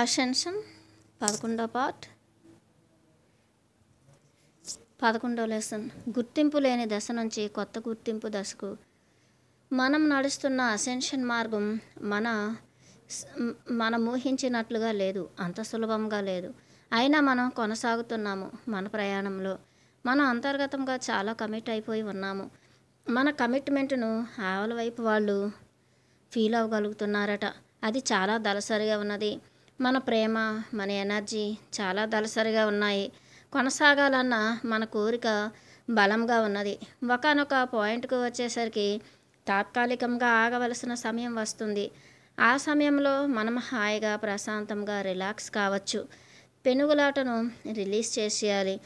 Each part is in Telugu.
అసెన్షన్ పదకొండో పార్ట్ పదకొండో లెసన్ గుర్తింపు లేని దశ నుంచి కొత్త గుర్తింపు దశకు మనం నడుస్తున్న అసెన్షన్ మార్గం మన మనం ఊహించినట్లుగా లేదు అంత సులభంగా లేదు అయినా మనం కొనసాగుతున్నాము మన ప్రయాణంలో మనం అంతర్గతంగా చాలా కమిట్ అయిపోయి ఉన్నాము మన కమిట్మెంట్ను ఆవల వైపు వాళ్ళు ఫీల్ అవ్వగలుగుతున్నారట అది చాలా దళసరిగా ఉన్నది మన ప్రేమ మన ఎనర్జీ చాలా దళసరిగా ఉన్నాయి కొనసాగాలన్న మన కోరిక బలంగా ఉన్నది ఒకనొక పాయింట్కు వచ్చేసరికి తాత్కాలికంగా ఆగవలసిన సమయం వస్తుంది ఆ సమయంలో మనం హాయిగా ప్రశాంతంగా రిలాక్స్ కావచ్చు పెనుగులాటను రిలీజ్ చేసేయాలి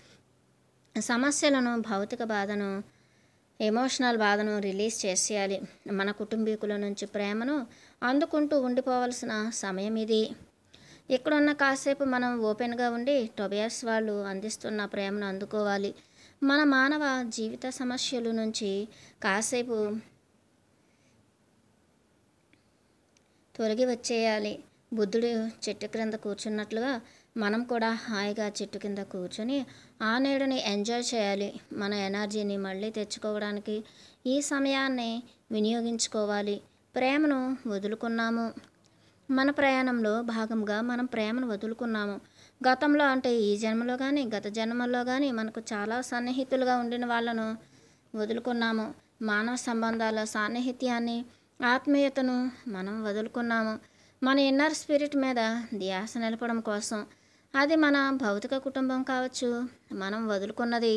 సమస్యలను భౌతిక బాధను ఎమోషనల్ బాధను రిలీజ్ చేసేయాలి మన కుటుంబీకుల నుంచి ప్రేమను అందుకుంటూ ఉండిపోవలసిన సమయం ఇది ఇక్కడ ఉన్న కాసేపు మనం ఓపెన్గా ఉండి టొబియర్స్ వాళ్ళు అందిస్తున్న ప్రేమను అందుకోవాలి మన మానవ జీవిత సమస్యల నుంచి కాసేపు తొలగి వచ్చేయాలి బుద్ధుడు చెట్టు క్రింద కూర్చున్నట్లుగా మనం కూడా హాయిగా చెట్టు కింద కూర్చొని ఆ నేడుని ఎంజాయ్ చేయాలి మన ఎనర్జీని మళ్ళీ తెచ్చుకోవడానికి ఈ సమయాన్ని వినియోగించుకోవాలి ప్రేమను వదులుకున్నాము మన ప్రయాణంలో భాగంగా మనం ప్రేమను వదులుకున్నాము గతంలో అంటే ఈ జన్మలో కానీ గత జన్మలో కానీ మనకు చాలా సన్నిహితులుగా ఉండిన వాళ్ళను వదులుకున్నాము మానవ సంబంధాల సాన్నిహిత్యాన్ని ఆత్మీయతను మనం వదులుకున్నాము మన ఇన్నర్ స్పిరిట్ మీద ధ్యాస నిలపడం కోసం అది మన భౌతిక కుటుంబం కావచ్చు మనం వదులుకున్నది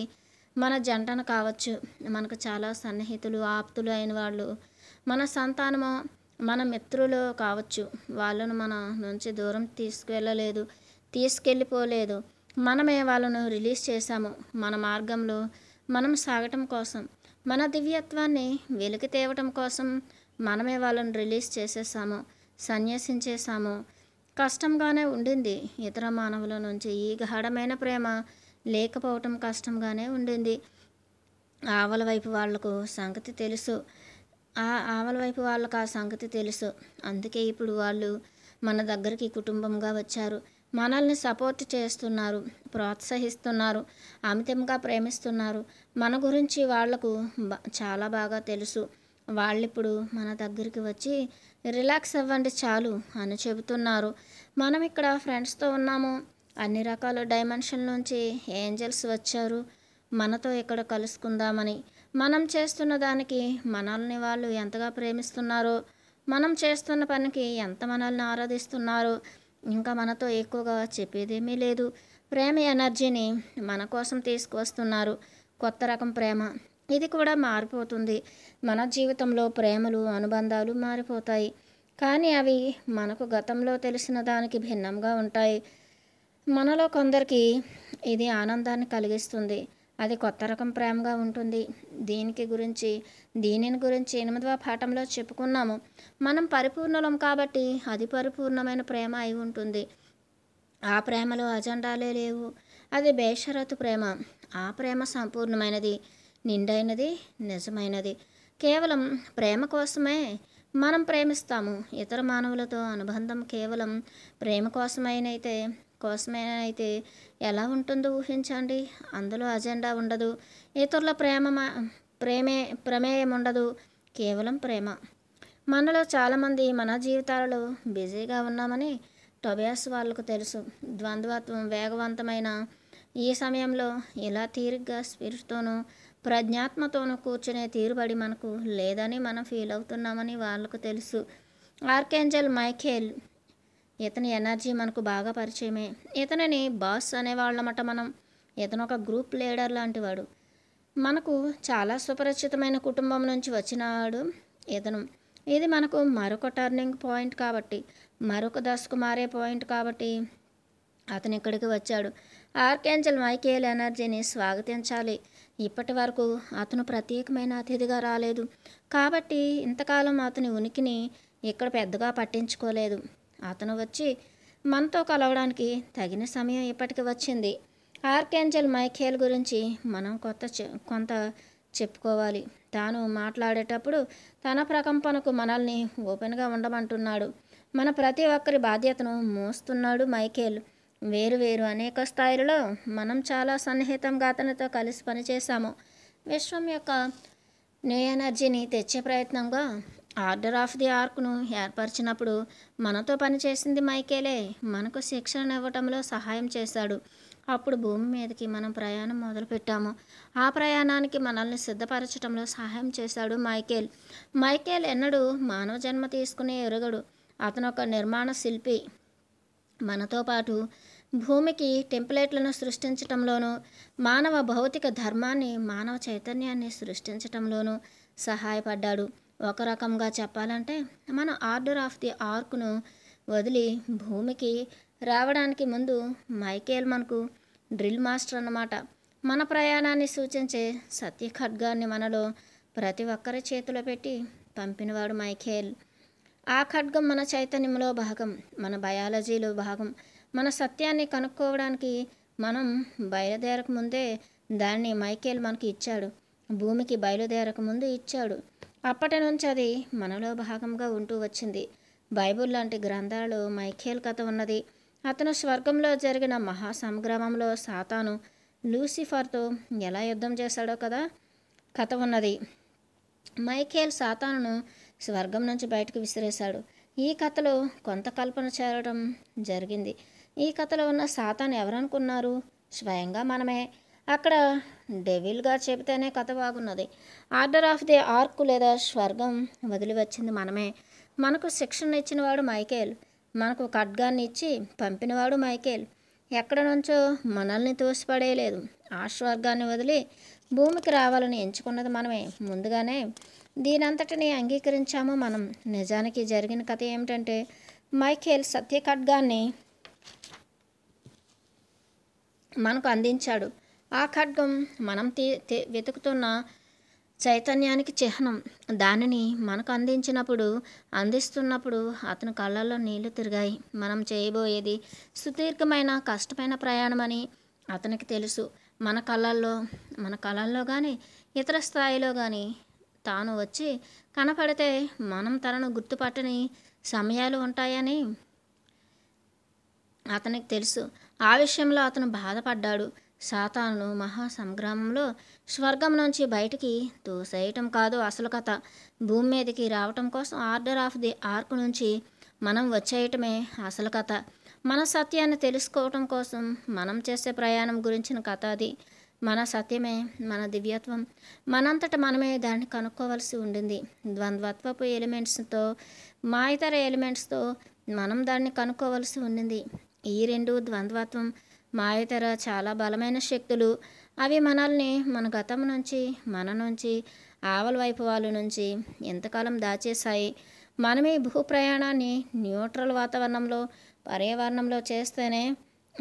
మన జంటను కావచ్చు మనకు చాలా సన్నిహితులు ఆప్తులు అయిన వాళ్ళు మన సంతానము మన మిత్రులు కావచ్చు వాళ్ళను మన నుంచి దూరం తీసుకువెళ్ళలేదు తీసుకెళ్ళిపోలేదు మనమే వాళ్ళను రిలీజ్ చేశాము మన మార్గంలో మనం సాగటం కోసం మన దివ్యత్వాన్ని వెలికి తేవటం కోసం మనమే వాళ్ళను రిలీజ్ చేసేసాము సన్యాసించేసాము కష్టంగానే ఉండింది ఇతర మానవుల నుంచి ఈ గాఢమైన ప్రేమ లేకపోవటం కష్టంగానే ఉండింది ఆవల వైపు వాళ్లకు సంగతి తెలుసు ఆ ఆవల వైపు వాళ్ళకు ఆ సంగతి తెలుసు అందుకే ఇప్పుడు వాళ్ళు మన దగ్గరికి కుటుంబంగా వచ్చారు మనల్ని సపోర్ట్ చేస్తున్నారు ప్రోత్సహిస్తున్నారు అమితంగా ప్రేమిస్తున్నారు మన గురించి వాళ్లకు చాలా బాగా తెలుసు వాళ్ళిప్పుడు మన దగ్గరికి వచ్చి రిలాక్స్ అవ్వండి చాలు అని చెబుతున్నారు మనం ఇక్కడ ఫ్రెండ్స్తో ఉన్నాము అన్ని రకాల డైమెన్షన్ నుంచి ఏంజల్స్ వచ్చారు మనతో ఇక్కడ కలుసుకుందామని మనం చేస్తున్న దానికి మనల్ని వాళ్ళు ఎంతగా ప్రేమిస్తున్నారో మనం చేస్తున్న పనికి ఎంత మనల్ని ఆరాధిస్తున్నారో ఇంకా మనతో ఎక్కువగా చెప్పేదేమీ లేదు ప్రేమ ఎనర్జీని మన కోసం తీసుకువస్తున్నారు కొత్త రకం ప్రేమ ఇది కూడా మారిపోతుంది మన జీవితంలో ప్రేమలు అనుబంధాలు మారిపోతాయి కానీ అవి మనకు గతంలో తెలిసిన దానికి భిన్నంగా ఉంటాయి మనలో కొందరికి ఇది ఆనందాన్ని కలిగిస్తుంది అది కొత్త రకం ప్రేమగా ఉంటుంది దీనికి గురించి దీనిని గురించి ఎనిమిదవ పాఠంలో చెప్పుకున్నాము మనం పరిపూర్ణలం కాబట్టి అది పరిపూర్ణమైన ప్రేమ అయి ఉంటుంది ఆ ప్రేమలో అజెండాలే లేవు అది బేషరతు ప్రేమ ఆ ప్రేమ సంపూర్ణమైనది నిండైనది నిజమైనది కేవలం ప్రేమ కోసమే మనం ప్రేమిస్తాము ఇతర మానవులతో అనుబంధం కేవలం ప్రేమ కోసమైనైతే కోసమేనైతే ఎలా ఉంటుందో ఊహించండి అందులో అజెండా ఉండదు ఇతరుల ప్రేమ ప్రేమే ప్రమేయం ఉండదు కేవలం ప్రేమ మనలో చాలామంది మన జీవితాలలో బిజీగా ఉన్నామని టొబయాస్ వాళ్ళకు తెలుసు ద్వంద్వత్వం వేగవంతమైన ఈ సమయంలో ఇలా తీరిగ్గా స్పిరిట్తోనూ ప్రజ్ఞాత్మతోనూ కూర్చునే తీరుబడి మనకు లేదని మనం ఫీల్ అవుతున్నామని వాళ్ళకు తెలుసు ఆర్కేంజల్ మైఖేల్ ఇతని ఎనర్జీ మనకు బాగా పరిచయమే ఇతనిని బాస్ అనేవాళ్ళమట మనం ఇతను ఒక గ్రూప్ లీడర్ లాంటివాడు మనకు చాలా సుపరిచితమైన కుటుంబం నుంచి వచ్చినవాడు ఇతను ఇది మనకు మరొక టర్నింగ్ పాయింట్ కాబట్టి మరొక దశకు మారే పాయింట్ కాబట్టి అతను ఇక్కడికి వచ్చాడు ఆర్కేంజల్ మైకేల్ ఎనర్జీని స్వాగతించాలి ఇప్పటి వరకు అతను ప్రత్యేకమైన అతిథిగా రాలేదు కాబట్టి ఇంతకాలం అతని ఉనికిని ఇక్కడ పెద్దగా పట్టించుకోలేదు అతను వచ్చి మనతో కలవడానికి తగిన సమయం ఇప్పటికి వచ్చింది ఆర్కేంజల్ మైఖేల్ గురించి మనం కొత్త కొంత చెప్పుకోవాలి తాను మాట్లాడేటప్పుడు తన ప్రకంపనకు మనల్ని ఓపెన్గా ఉండమంటున్నాడు మన ప్రతి ఒక్కరి బాధ్యతను మోస్తున్నాడు మైఖేల్ వేరు వేరు అనేక స్థాయిలలో మనం చాలా సన్నిహితంగా అతనితో కలిసి పనిచేశాము విశ్వం యొక్క న్యూ ఎనర్జీని తెచ్చే ప్రయత్నంగా ఆర్డర్ ఆఫ్ ది ఆర్క్ను ఏర్పరిచినప్పుడు మనతో పనిచేసింది మైకేలే మనకు శిక్షణ ఇవ్వటంలో సహాయం చేశాడు అప్పుడు భూమి మీదకి మనం ప్రయాణం మొదలుపెట్టాము ఆ ప్రయాణానికి మనల్ని సిద్ధపరచడంలో సహాయం చేశాడు మైకేల్ మైకేల్ ఎన్నడూ మానవ జన్మ తీసుకునే ఎరుగడు అతను ఒక నిర్మాణ శిల్పి మనతో పాటు భూమికి టెంప్లెట్లను సృష్టించటంలోనూ మానవ భౌతిక ధర్మాన్ని మానవ చైతన్యాన్ని సృష్టించటంలోనూ సహాయపడ్డాడు ఒక రకంగా చెప్పాలంటే మనం ఆర్డర్ ఆఫ్ ది ఆర్క్ను వదిలి భూమికి రావడానికి ముందు మైకేల్ మనకు డ్రిల్ మాస్టర్ అన్నమాట మన ప్రయాణాన్ని సూచించే సత్య ఖడ్గాన్ని మనలో ప్రతి ఒక్కరి చేతిలో పెట్టి పంపినవాడు మైఖేల్ ఆ ఖడ్గం మన చైతన్యంలో భాగం మన బయాలజీలో భాగం మన సత్యాన్ని కనుక్కోవడానికి మనం బయలుదేరక ముందే దాన్ని మైకేల్ మనకి ఇచ్చాడు భూమికి బయలుదేరక ముందు ఇచ్చాడు అప్పటి నుంచి అది మనలో భాగంగా ఉంటూ వచ్చింది బైబుల్ లాంటి గ్రంథాలలో మైఖేల్ కథ ఉన్నది అతను స్వర్గంలో జరిగిన మహా సంగ్రామంలో సాతాను లూసిఫర్తో ఎలా యుద్ధం చేశాడో కదా కథ ఉన్నది మైఖేల్ సాతాను స్వర్గం నుంచి బయటకు విసిరేశాడు ఈ కథలో కొంత కల్పన చేరడం జరిగింది ఈ కథలో ఉన్న సాతాను ఎవరనుకున్నారు స్వయంగా మనమే అక్కడ డెవిల్గా చెబితేనే కథ బాగున్నది ఆర్డర్ ఆఫ్ ది ఆర్క్ లేదా స్వర్గం వదిలి వచ్చింది మనమే మనకు శిక్షణ ఇచ్చినవాడు మైకేల్ మనకు ఖడ్గాన్ని ఇచ్చి పంపినవాడు మైకేల్ ఎక్కడ నుంచో మనల్ని తోసిపడేయలేదు ఆ స్వర్గాన్ని వదిలి భూమికి రావాలని ఎంచుకున్నది మనమే ముందుగానే దీనంతటిని అంగీకరించాము మనం నిజానికి జరిగిన కథ ఏమిటంటే మైఖేల్ సత్య ఖడ్గాన్ని మనకు అందించాడు ఆ ఖడ్గం మనం వెతుకుతున్న చైతన్యానికి చిహ్నం దానిని మనకు అందించినప్పుడు అందిస్తున్నప్పుడు అతని కళ్ళల్లో నీళ్లు తిరిగాయి మనం చేయబోయేది సుదీర్ఘమైన కష్టమైన ప్రయాణమని అతనికి తెలుసు మన కళ్ళల్లో మన కళల్లో కానీ ఇతర స్థాయిలో కానీ తాను వచ్చి కనపడితే మనం తనను గుర్తుపట్టని సమయాలు ఉంటాయని అతనికి తెలుసు ఆ విషయంలో అతను బాధపడ్డాడు సాతాను మహా సంగ్రామంలో స్వర్గం నుంచి బయటికి తోసేయటం కాదు అసలు కథ భూమి మీదకి రావటం కోసం ఆర్డర్ ఆఫ్ ది ఆర్క్ నుంచి మనం వచ్చేయటమే అసలు కథ మన సత్యాన్ని తెలుసుకోవటం కోసం మనం చేసే ప్రయాణం గురించిన కథ అది మన సత్యమే మన దివ్యత్వం మనంతట మనమే దాన్ని కనుక్కోవలసి ఉండింది ద్వంద్వత్వపు ఎలిమెంట్స్తో మా ఇతర ఎలిమెంట్స్తో మనం దాన్ని కనుక్కోవలసి ఉండింది ఈ రెండు ద్వంద్వత్వం మాయతర చాలా బలమైన శక్తులు అవి మనల్ని మన గతం నుంచి మన నుంచి ఆవల వైపు వాళ్ళ నుంచి ఎంతకాలం దాచేశాయి మనమే భూ ప్రయాణాన్ని న్యూట్రల్ వాతావరణంలో పర్యావరణంలో చేస్తేనే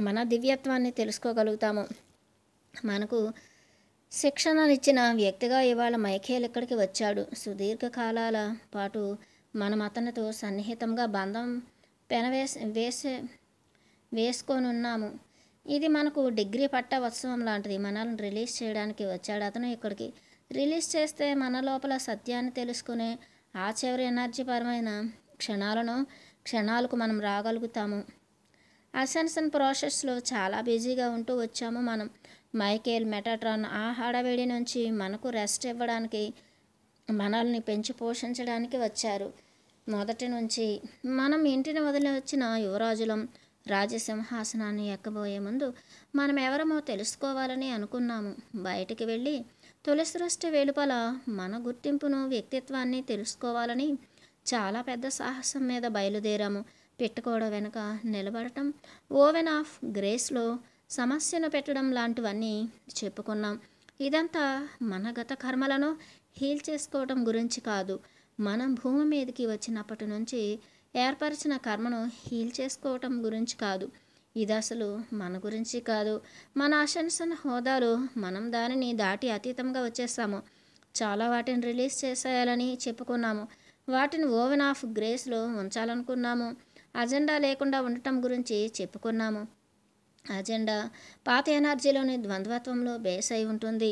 మన దివ్యత్వాన్ని తెలుసుకోగలుగుతాము మనకు శిక్షణనిచ్చిన వ్యక్తిగా ఇవాళ మైఖేల్ ఇక్కడికి వచ్చాడు సుదీర్ఘకాలాల పాటు మనం అతనితో సన్నిహితంగా బంధం పెనవేసి వేసే వేసుకొనున్నాము ఇది మనకు డిగ్రీ పట్ట ఉత్సవం లాంటిది మనల్ని రిలీజ్ చేయడానికి వచ్చాడు అతను ఇక్కడికి రిలీజ్ చేస్తే మన లోపల సత్యాన్ని తెలుసుకునే ఆశ్చర్య ఎనర్జీపరమైన క్షణాలను క్షణాలకు మనం రాగలుగుతాము అసెన్సన్ ప్రాసెస్లో చాలా బిజీగా ఉంటూ వచ్చాము మనం మైకేల్ మెటాట్రాన్ ఆ హడవేడి నుంచి మనకు రెస్ట్ ఇవ్వడానికి మనల్ని పెంచి పోషించడానికి వచ్చారు మొదటి నుంచి మనం ఇంటిని వదిలి వచ్చిన యువరాజులం రాజసింహాసనాన్ని ఎక్కబోయే ముందు మనం ఎవరమో తెలుసుకోవాలని అనుకున్నాము బయటికి వెళ్ళి తులసిరష్ట వెలుపల మన గుర్తింపును వ్యక్తిత్వాన్ని తెలుసుకోవాలని చాలా పెద్ద సాహసం మీద బయలుదేరాము పెట్టుకోవడం వెనుక నిలబడటం ఓవెన్ ఆఫ్ గ్రేస్లో సమస్యను పెట్టడం లాంటివన్నీ చెప్పుకున్నాం ఇదంతా మన గత కర్మలను హీల్ చేసుకోవడం గురించి కాదు మనం భూమి మీదకి వచ్చినప్పటి నుంచి ఏర్పరిచిన కర్మను హీల్ చేసుకోవటం గురించి కాదు ఇది అసలు మన గురించి కాదు మన ఆశంసన హోదాలు మనం దానిని దాటి అతీతంగా వచ్చేస్తాము చాలా వాటిని రిలీజ్ చేసేయాలని చెప్పుకున్నాము వాటిని ఓవెన్ ఆఫ్ గ్రేస్లో ఉంచాలనుకున్నాము అజెండా లేకుండా ఉండటం గురించి చెప్పుకున్నాము అజెండా పాత ఎనర్జీలోని ద్వంద్వత్వంలో బేస్ అయి ఉంటుంది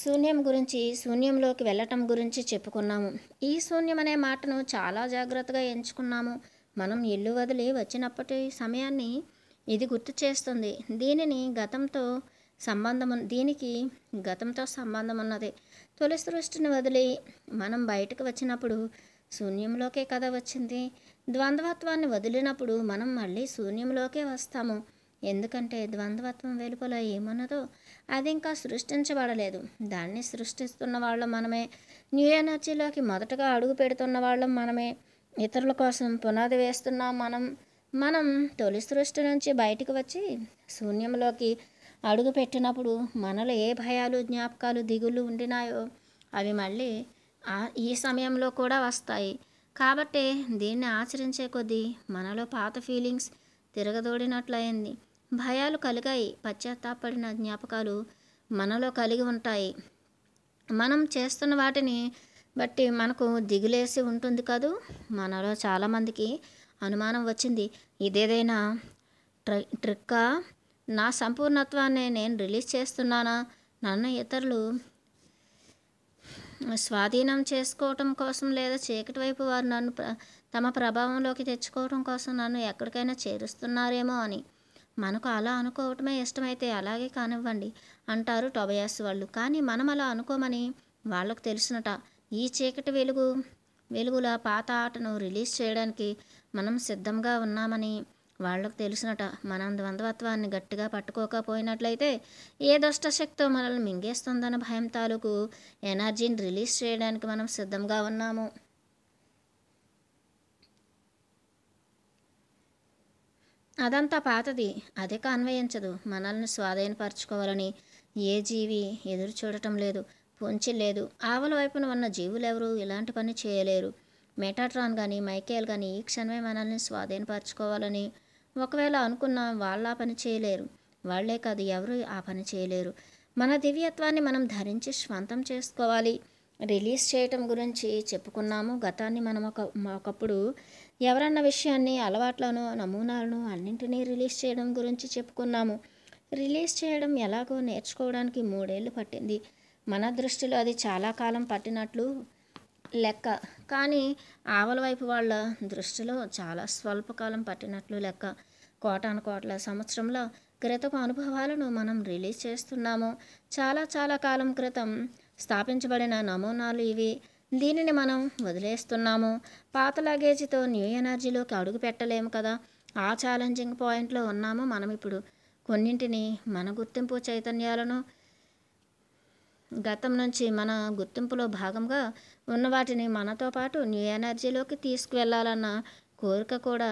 శూన్యం గురించి శూన్యంలోకి వెళ్ళటం గురించి చెప్పుకున్నాము ఈ శూన్యం అనే మాటను చాలా జాగ్రత్తగా ఎంచుకున్నాము మనం ఇల్లు వదిలి వచ్చినప్పటి సమయాన్ని ఇది గుర్తు చేస్తుంది దీనిని గతంతో సంబంధం దీనికి గతంతో సంబంధం ఉన్నది తొలి సృష్టిని వదిలి మనం బయటకు వచ్చినప్పుడు శూన్యంలోకే కథ వచ్చింది ద్వంద్వత్వాన్ని వదిలినప్పుడు మనం మళ్ళీ శూన్యంలోకే వస్తాము ఎందుకంటే ద్వంద్వత్వం వెలుపల ఏమున్నదో అది ఇంకా సృష్టించబడలేదు దాన్ని సృష్టిస్తున్న వాళ్ళం మనమే న్యూ ఎనర్జీలోకి మొదటగా అడుగు పెడుతున్న వాళ్ళం మనమే ఇతరుల కోసం పునాది వేస్తున్నాం మనం మనం తొలి సృష్టి నుంచి బయటకు వచ్చి శూన్యంలోకి అడుగు పెట్టినప్పుడు మనలో ఏ భయాలు జ్ఞాపకాలు దిగులు ఉండినాయో అవి మళ్ళీ ఈ సమయంలో కూడా వస్తాయి కాబట్టి దీన్ని ఆచరించే కొద్దీ మనలో పాత ఫీలింగ్స్ తిరగదోడినట్లయింది భయాలు కలిగాయి పశ్చాత్తాపడిన జ్ఞాపకాలు మనలో కలిగి ఉంటాయి మనం చేస్తున్న వాటిని బట్టి మనకు దిగులేసి ఉంటుంది కాదు మనలో చాలామందికి అనుమానం వచ్చింది ఇదేదైనా ట్రి ట్రిక్కా నా సంపూర్ణత్వాన్ని నేను రిలీజ్ చేస్తున్నానా నన్ను ఇతరులు స్వాధీనం చేసుకోవటం కోసం లేదా చీకటి వైపు వారు నన్ను తమ ప్రభావంలోకి తెచ్చుకోవడం కోసం నన్ను ఎక్కడికైనా చేరుస్తున్నారేమో అని మనకు అలా అనుకోవటమే ఇష్టమైతే అలాగే కానివ్వండి అంటారు టొబయాస్ వాళ్ళు కానీ మనం అలా అనుకోమని వాళ్ళకు తెలిసినట ఈ చీకటి వెలుగు వెలుగుల పాత ఆటను రిలీజ్ చేయడానికి మనం సిద్ధంగా ఉన్నామని వాళ్ళకు తెలిసినట మన ద్వంద్వత్వాన్ని గట్టిగా పట్టుకోకపోయినట్లయితే ఏ దుష్టశక్తో మనల్ని మింగేస్తుందన్న భయం తాలూకు ఎనర్జీని రిలీజ్ చేయడానికి మనం సిద్ధంగా ఉన్నాము అదంతా పాతది అదే కాన్వయించదు మనల్ని స్వాధీనపరచుకోవాలని ఏ జీవి ఎదురు చూడటం లేదు పొంచి లేదు ఆవుల వైపున ఉన్న జీవులెవరూ ఇలాంటి పని చేయలేరు మెటాట్రాన్ కానీ మైకేల్ కానీ ఈ క్షణమే మనల్ని స్వాధీనపరచుకోవాలని ఒకవేళ అనుకున్న వాళ్ళ పని చేయలేరు వాళ్లే కాదు ఎవరు ఆ పని చేయలేరు మన దివ్యత్వాన్ని మనం ధరించి స్వంతం చేసుకోవాలి రిలీజ్ చేయటం గురించి చెప్పుకున్నాము గతాన్ని మనం ఒక ఒకప్పుడు ఎవరన్న విషయాన్ని అలవాట్లను నమూనాలను అన్నింటినీ రిలీజ్ చేయడం గురించి చెప్పుకున్నాము రిలీజ్ చేయడం ఎలాగో నేర్చుకోవడానికి మూడేళ్లు పట్టింది మన దృష్టిలో అది చాలా కాలం పట్టినట్లు లెక్క కానీ ఆవల వైపు వాళ్ళ దృష్టిలో చాలా స్వల్పకాలం పట్టినట్లు లెక్క కోటాను కోట్ల సంవత్సరంలో క్రితం అనుభవాలను మనం రిలీజ్ చేస్తున్నాము చాలా చాలా కాలం క్రితం స్థాపించబడిన నమూనాలు ఇవి దీనిని మనం వదిలేస్తున్నాము పాత లగేజీతో న్యూ ఎనర్జీలోకి అడుగు పెట్టలేము కదా ఆ ఛాలెంజింగ్ పాయింట్లో ఉన్నాము మనం ఇప్పుడు కొన్నింటిని మన గుర్తింపు చైతన్యాలను గతం నుంచి మన గుర్తింపులో భాగంగా ఉన్న వాటిని మనతో పాటు న్యూ ఎనర్జీలోకి తీసుకువెళ్ళాలన్న కోరిక కూడా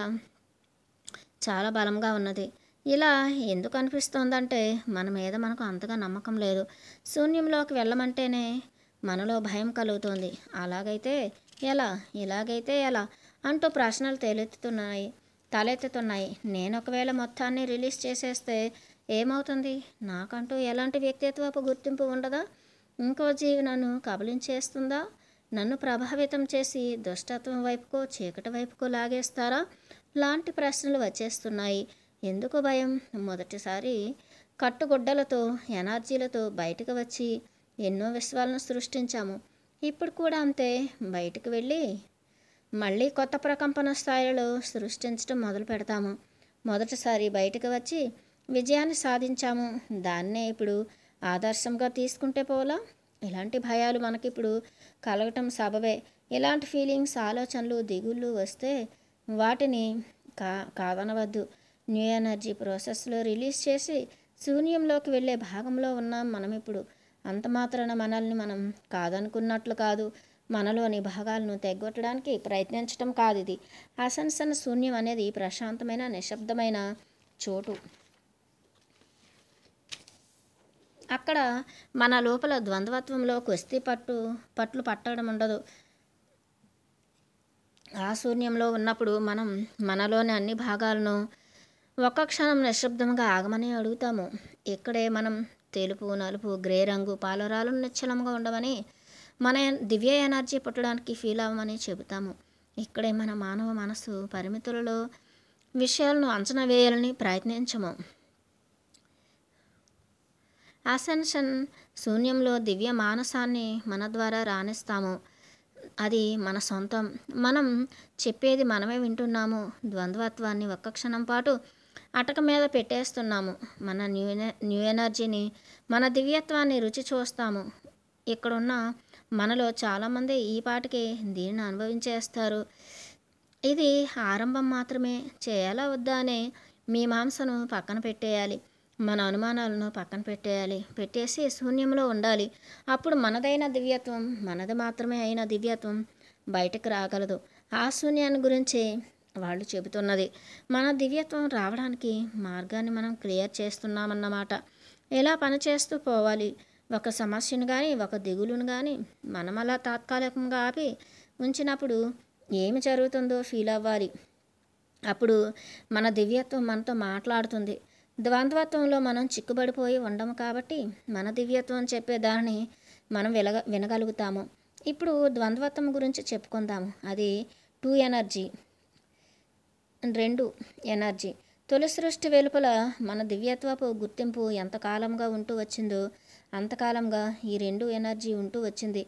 చాలా బలంగా ఉన్నది ఇలా ఎందుకు అనిపిస్తోందంటే మన మీద మనకు అంతగా నమ్మకం లేదు శూన్యంలోకి వెళ్ళమంటేనే మనలో భయం కలుగుతోంది అలాగైతే ఎలా ఇలాగైతే ఎలా అంటూ ప్రశ్నలు తేలెత్తుతున్నాయి తలెత్తుతున్నాయి నేను ఒకవేళ మొత్తాన్ని రిలీజ్ చేసేస్తే ఏమవుతుంది నాకంటూ ఎలాంటి వ్యక్తిత్వపు గుర్తింపు ఉండదా ఇంకో జీవి నన్ను కబలించేస్తుందా నన్ను ప్రభావితం చేసి దుష్టత్వం వైపుకో చీకటి వైపుకో లాగేస్తారా లాంటి ప్రశ్నలు వచ్చేస్తున్నాయి ఎందుకు భయం మొదటిసారి కట్టుగుడ్డలతో ఎనర్జీలతో బయటకు వచ్చి ఎన్నో విశ్వాలను సృష్టించాము ఇప్పుడు కూడా అంతే బయటకు వెళ్ళి మళ్ళీ కొత్త ప్రకంపన స్థాయిలో సృష్టించడం మొదలు పెడతాము మొదటిసారి బయటకు వచ్చి విజయాన్ని సాధించాము దాన్నే ఇప్పుడు ఆదర్శంగా తీసుకుంటే పోలా ఇలాంటి భయాలు మనకిప్పుడు కలగటం సబబే ఇలాంటి ఫీలింగ్స్ ఆలోచనలు దిగుళ్ళు వస్తే వాటిని కా కాదనవద్దు న్యూ ఎనర్జీ ప్రాసెస్లో రిలీజ్ చేసి శూన్యంలోకి వెళ్ళే భాగంలో ఉన్నాం మనం ఇప్పుడు అంత మాత్రాన మనల్ని మనం కాదనుకున్నట్లు కాదు మనలోని భాగాలను తెగొట్టడానికి ప్రయత్నించటం కాదు ఇది అసన్సన్న శూన్యం అనేది ప్రశాంతమైన నిశ్శబ్దమైన చోటు అక్కడ మన లోపల ద్వంద్వత్వంలో కుస్తీ పట్టు పట్లు పట్టడం ఉండదు ఆ శూన్యంలో ఉన్నప్పుడు మనం మనలోని అన్ని భాగాలను ఒక్క క్షణం నిశ్శబ్దంగా ఆగమని అడుగుతాము ఇక్కడే మనం తెలుపు నలుపు గ్రే రంగు పాలరాలు నిశ్చలంగా ఉండవని మన దివ్య ఎనర్జీ పుట్టడానికి ఫీల్ అవ్వమని చెబుతాము ఇక్కడే మన మానవ మనసు పరిమితులలో విషయాలను అంచనా వేయాలని ప్రయత్నించము అసెన్షన్ శూన్యంలో దివ్య మానసాన్ని మన ద్వారా రాణిస్తాము అది మన సొంతం మనం చెప్పేది మనమే వింటున్నాము ద్వంద్వత్వాన్ని ఒక్క క్షణం పాటు అటక మీద పెట్టేస్తున్నాము మన న్యూ న్యూ ఎనర్జీని మన దివ్యత్వాన్ని రుచి చూస్తాము ఇక్కడున్న మనలో చాలామంది ఈ పాటికి దీనిని అనుభవించేస్తారు ఇది ఆరంభం మాత్రమే చేయాలా వద్దా అనే మాంసను పక్కన పెట్టేయాలి మన అనుమానాలను పక్కన పెట్టేయాలి పెట్టేసి శూన్యంలో ఉండాలి అప్పుడు మనదైన దివ్యత్వం మనది మాత్రమే అయిన దివ్యత్వం బయటకు రాగలదు ఆ శూన్యాన్ని గురించి వాళ్ళు చెబుతున్నది మన దివ్యత్వం రావడానికి మార్గాన్ని మనం క్లియర్ చేస్తున్నామన్నమాట ఎలా పనిచేస్తూ పోవాలి ఒక సమస్యను కానీ ఒక దిగులును కానీ మనం అలా తాత్కాలికంగా ఆపి ఉంచినప్పుడు ఏమి జరుగుతుందో ఫీల్ అవ్వాలి అప్పుడు మన దివ్యత్వం మనతో మాట్లాడుతుంది ద్వంద్వత్వంలో మనం చిక్కుబడిపోయి ఉండము కాబట్టి మన దివ్యత్వం చెప్పేదాన్ని మనం వినగలుగుతాము ఇప్పుడు ద్వంద్వత్వం గురించి చెప్పుకుందాము అది టూ ఎనర్జీ రెండు ఎనర్జీ తొలి సృష్టి వెలుపల మన దివ్యత్వపు గుర్తింపు ఎంతకాలంగా ఉంటూ వచ్చిందో అంతకాలంగా ఈ రెండు ఎనర్జీ ఉంటూ వచ్చింది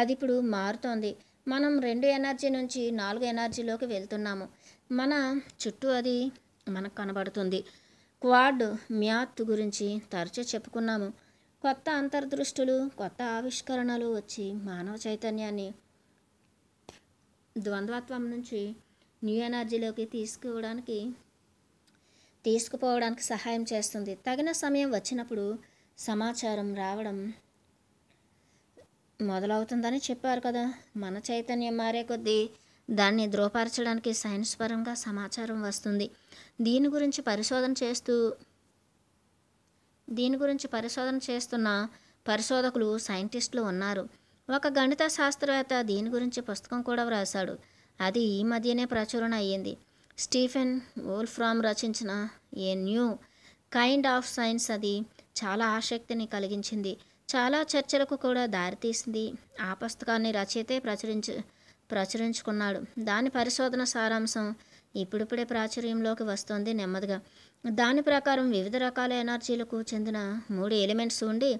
అది ఇప్పుడు మారుతోంది మనం రెండు ఎనర్జీ నుంచి నాలుగు ఎనర్జీలోకి వెళ్తున్నాము మన చుట్టూ అది మనకు కనబడుతుంది క్వాడ్ మ్యాత్ గురించి తరచూ చెప్పుకున్నాము కొత్త అంతర్దృష్టులు కొత్త ఆవిష్కరణలు వచ్చి మానవ చైతన్యాన్ని ద్వంద్వత్వం నుంచి న్యూ ఎనర్జీలోకి తీసుకోవడానికి తీసుకుపోవడానికి సహాయం చేస్తుంది తగిన సమయం వచ్చినప్పుడు సమాచారం రావడం మొదలవుతుందని చెప్పారు కదా మన చైతన్యం మారే కొద్దీ దాన్ని ధృవపరచడానికి సైన్స్ పరంగా సమాచారం వస్తుంది దీని గురించి పరిశోధన చేస్తూ దీని గురించి పరిశోధన చేస్తున్న పరిశోధకులు సైంటిస్టులు ఉన్నారు ఒక గణిత శాస్త్రవేత్త దీని గురించి పుస్తకం కూడా వ్రాశాడు అది ఈ మధ్యనే ప్రచురణ అయ్యింది స్టీఫెన్ ఓల్ఫ్రామ్ రచించిన a new kind of science అది చాలా ఆసక్తిని కలిగించింది చాలా చర్చలకు కూడా దారితీసింది ఆ పుస్తకాన్ని రచయితే ప్రచురించు ప్రచురించుకున్నాడు దాని పరిశోధన సారాంశం ఇప్పుడిప్పుడే ప్రాచుర్యంలోకి వస్తోంది నెమ్మదిగా దాని ప్రకారం వివిధ రకాల ఎనర్జీలకు చెందిన మూడు ఎలిమెంట్స్ ఉండి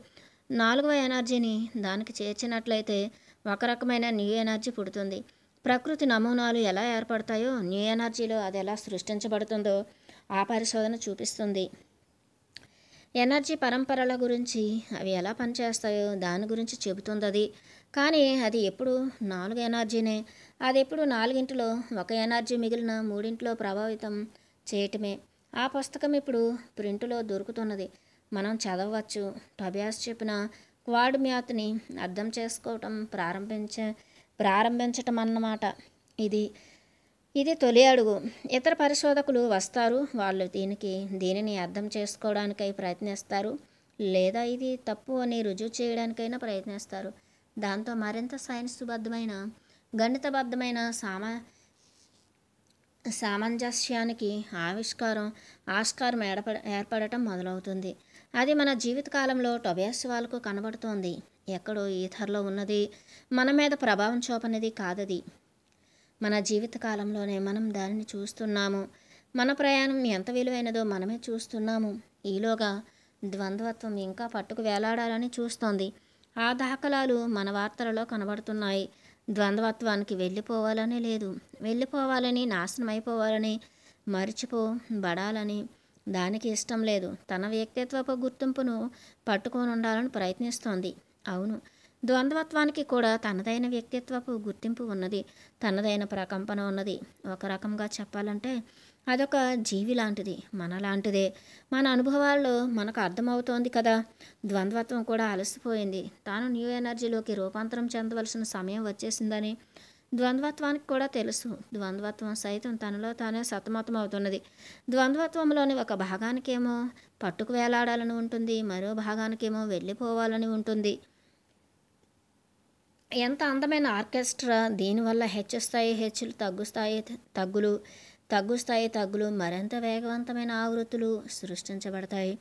నాలుగవ ఎనర్జీని దానికి చేర్చినట్లయితే ఒక రకమైన న్యూ ఎనర్జీ పుడుతుంది ప్రకృతి నమూనాలు ఎలా ఏర్పడతాయో న్యూ ఎనర్జీలో అది ఎలా సృష్టించబడుతుందో ఆ పరిశోధన చూపిస్తుంది ఎనర్జీ పరంపరల గురించి అవి ఎలా పనిచేస్తాయో దాని గురించి చెబుతుంది అది కానీ అది ఎప్పుడు నాలుగు ఎనర్జీనే అది ఎప్పుడు నాలుగింటిలో ఒక ఎనర్జీ మిగిలిన మూడింటిలో ప్రభావితం చేయటమే ఆ పుస్తకం ఇప్పుడు ప్రింటులో దొరుకుతున్నది మనం చదవచ్చు టబియాస్ చెప్పిన క్వాడ్ మ్యాత్ని అర్థం చేసుకోవటం ప్రారంభించే ప్రారంభించటం అన్నమాట ఇది ఇది తొలి అడుగు ఇతర పరిశోధకులు వస్తారు వాళ్ళు దీనికి దీనిని అర్థం చేసుకోవడానికై ప్రయత్నిస్తారు లేదా ఇది తప్పు అని రుజువు చేయడానికైనా ప్రయత్నిస్తారు దాంతో మరింత సైన్స్బద్ధమైన గణితబద్ధమైన సామా సామంజస్యానికి ఆవిష్కారం ఆస్కారం ఏడప ఏర్పడటం మొదలవుతుంది అది మన జీవితకాలంలో టొబియాస్ వాళ్ళకు కనబడుతోంది ఎక్కడో ఈథర్లో ఉన్నది మన మీద ప్రభావం చూపనిది కాదది మన జీవితకాలంలోనే మనం దానిని చూస్తున్నాము మన ప్రయాణం ఎంత విలువైనదో మనమే చూస్తున్నాము ఈలోగా ద్వంద్వత్వం ఇంకా పట్టుకు వేలాడాలని చూస్తోంది ఆ దాఖలాలు మన వార్తలలో కనబడుతున్నాయి ద్వంద్వత్వానికి వెళ్ళిపోవాలని లేదు వెళ్ళిపోవాలని నాశనం అయిపోవాలని మర్చిపో బడాలని దానికి ఇష్టం లేదు తన వ్యక్తిత్వపు గుర్తింపును పట్టుకొని ఉండాలని ప్రయత్నిస్తోంది అవును ద్వంద్వత్వానికి కూడా తనదైన వ్యక్తిత్వపు గుర్తింపు ఉన్నది తనదైన ప్రకంపన ఉన్నది ఒక రకంగా చెప్పాలంటే అదొక జీవి లాంటిది మనలాంటిదే మన అనుభవాల్లో మనకు అర్థమవుతోంది కదా ద్వంద్వత్వం కూడా అలసిపోయింది తాను న్యూ ఎనర్జీలోకి రూపాంతరం చెందవలసిన సమయం వచ్చేసిందని ద్వంద్వత్వానికి కూడా తెలుసు ద్వంద్వత్వం సైతం తనలో తానే సతమతం అవుతున్నది ద్వంద్వత్వంలోని ఒక భాగానికేమో పట్టుకు వేలాడాలని ఉంటుంది మరో భాగానికేమో వెళ్ళిపోవాలని ఉంటుంది ఎంత అందమైన ఆర్కెస్ట్రా దీనివల్ల హెచ్చు స్థాయి హెచ్చులు తగ్గు స్థాయి తగ్గులు తగ్గు స్థాయి తగ్గులు మరింత వేగవంతమైన ఆవృత్తులు సృష్టించబడతాయి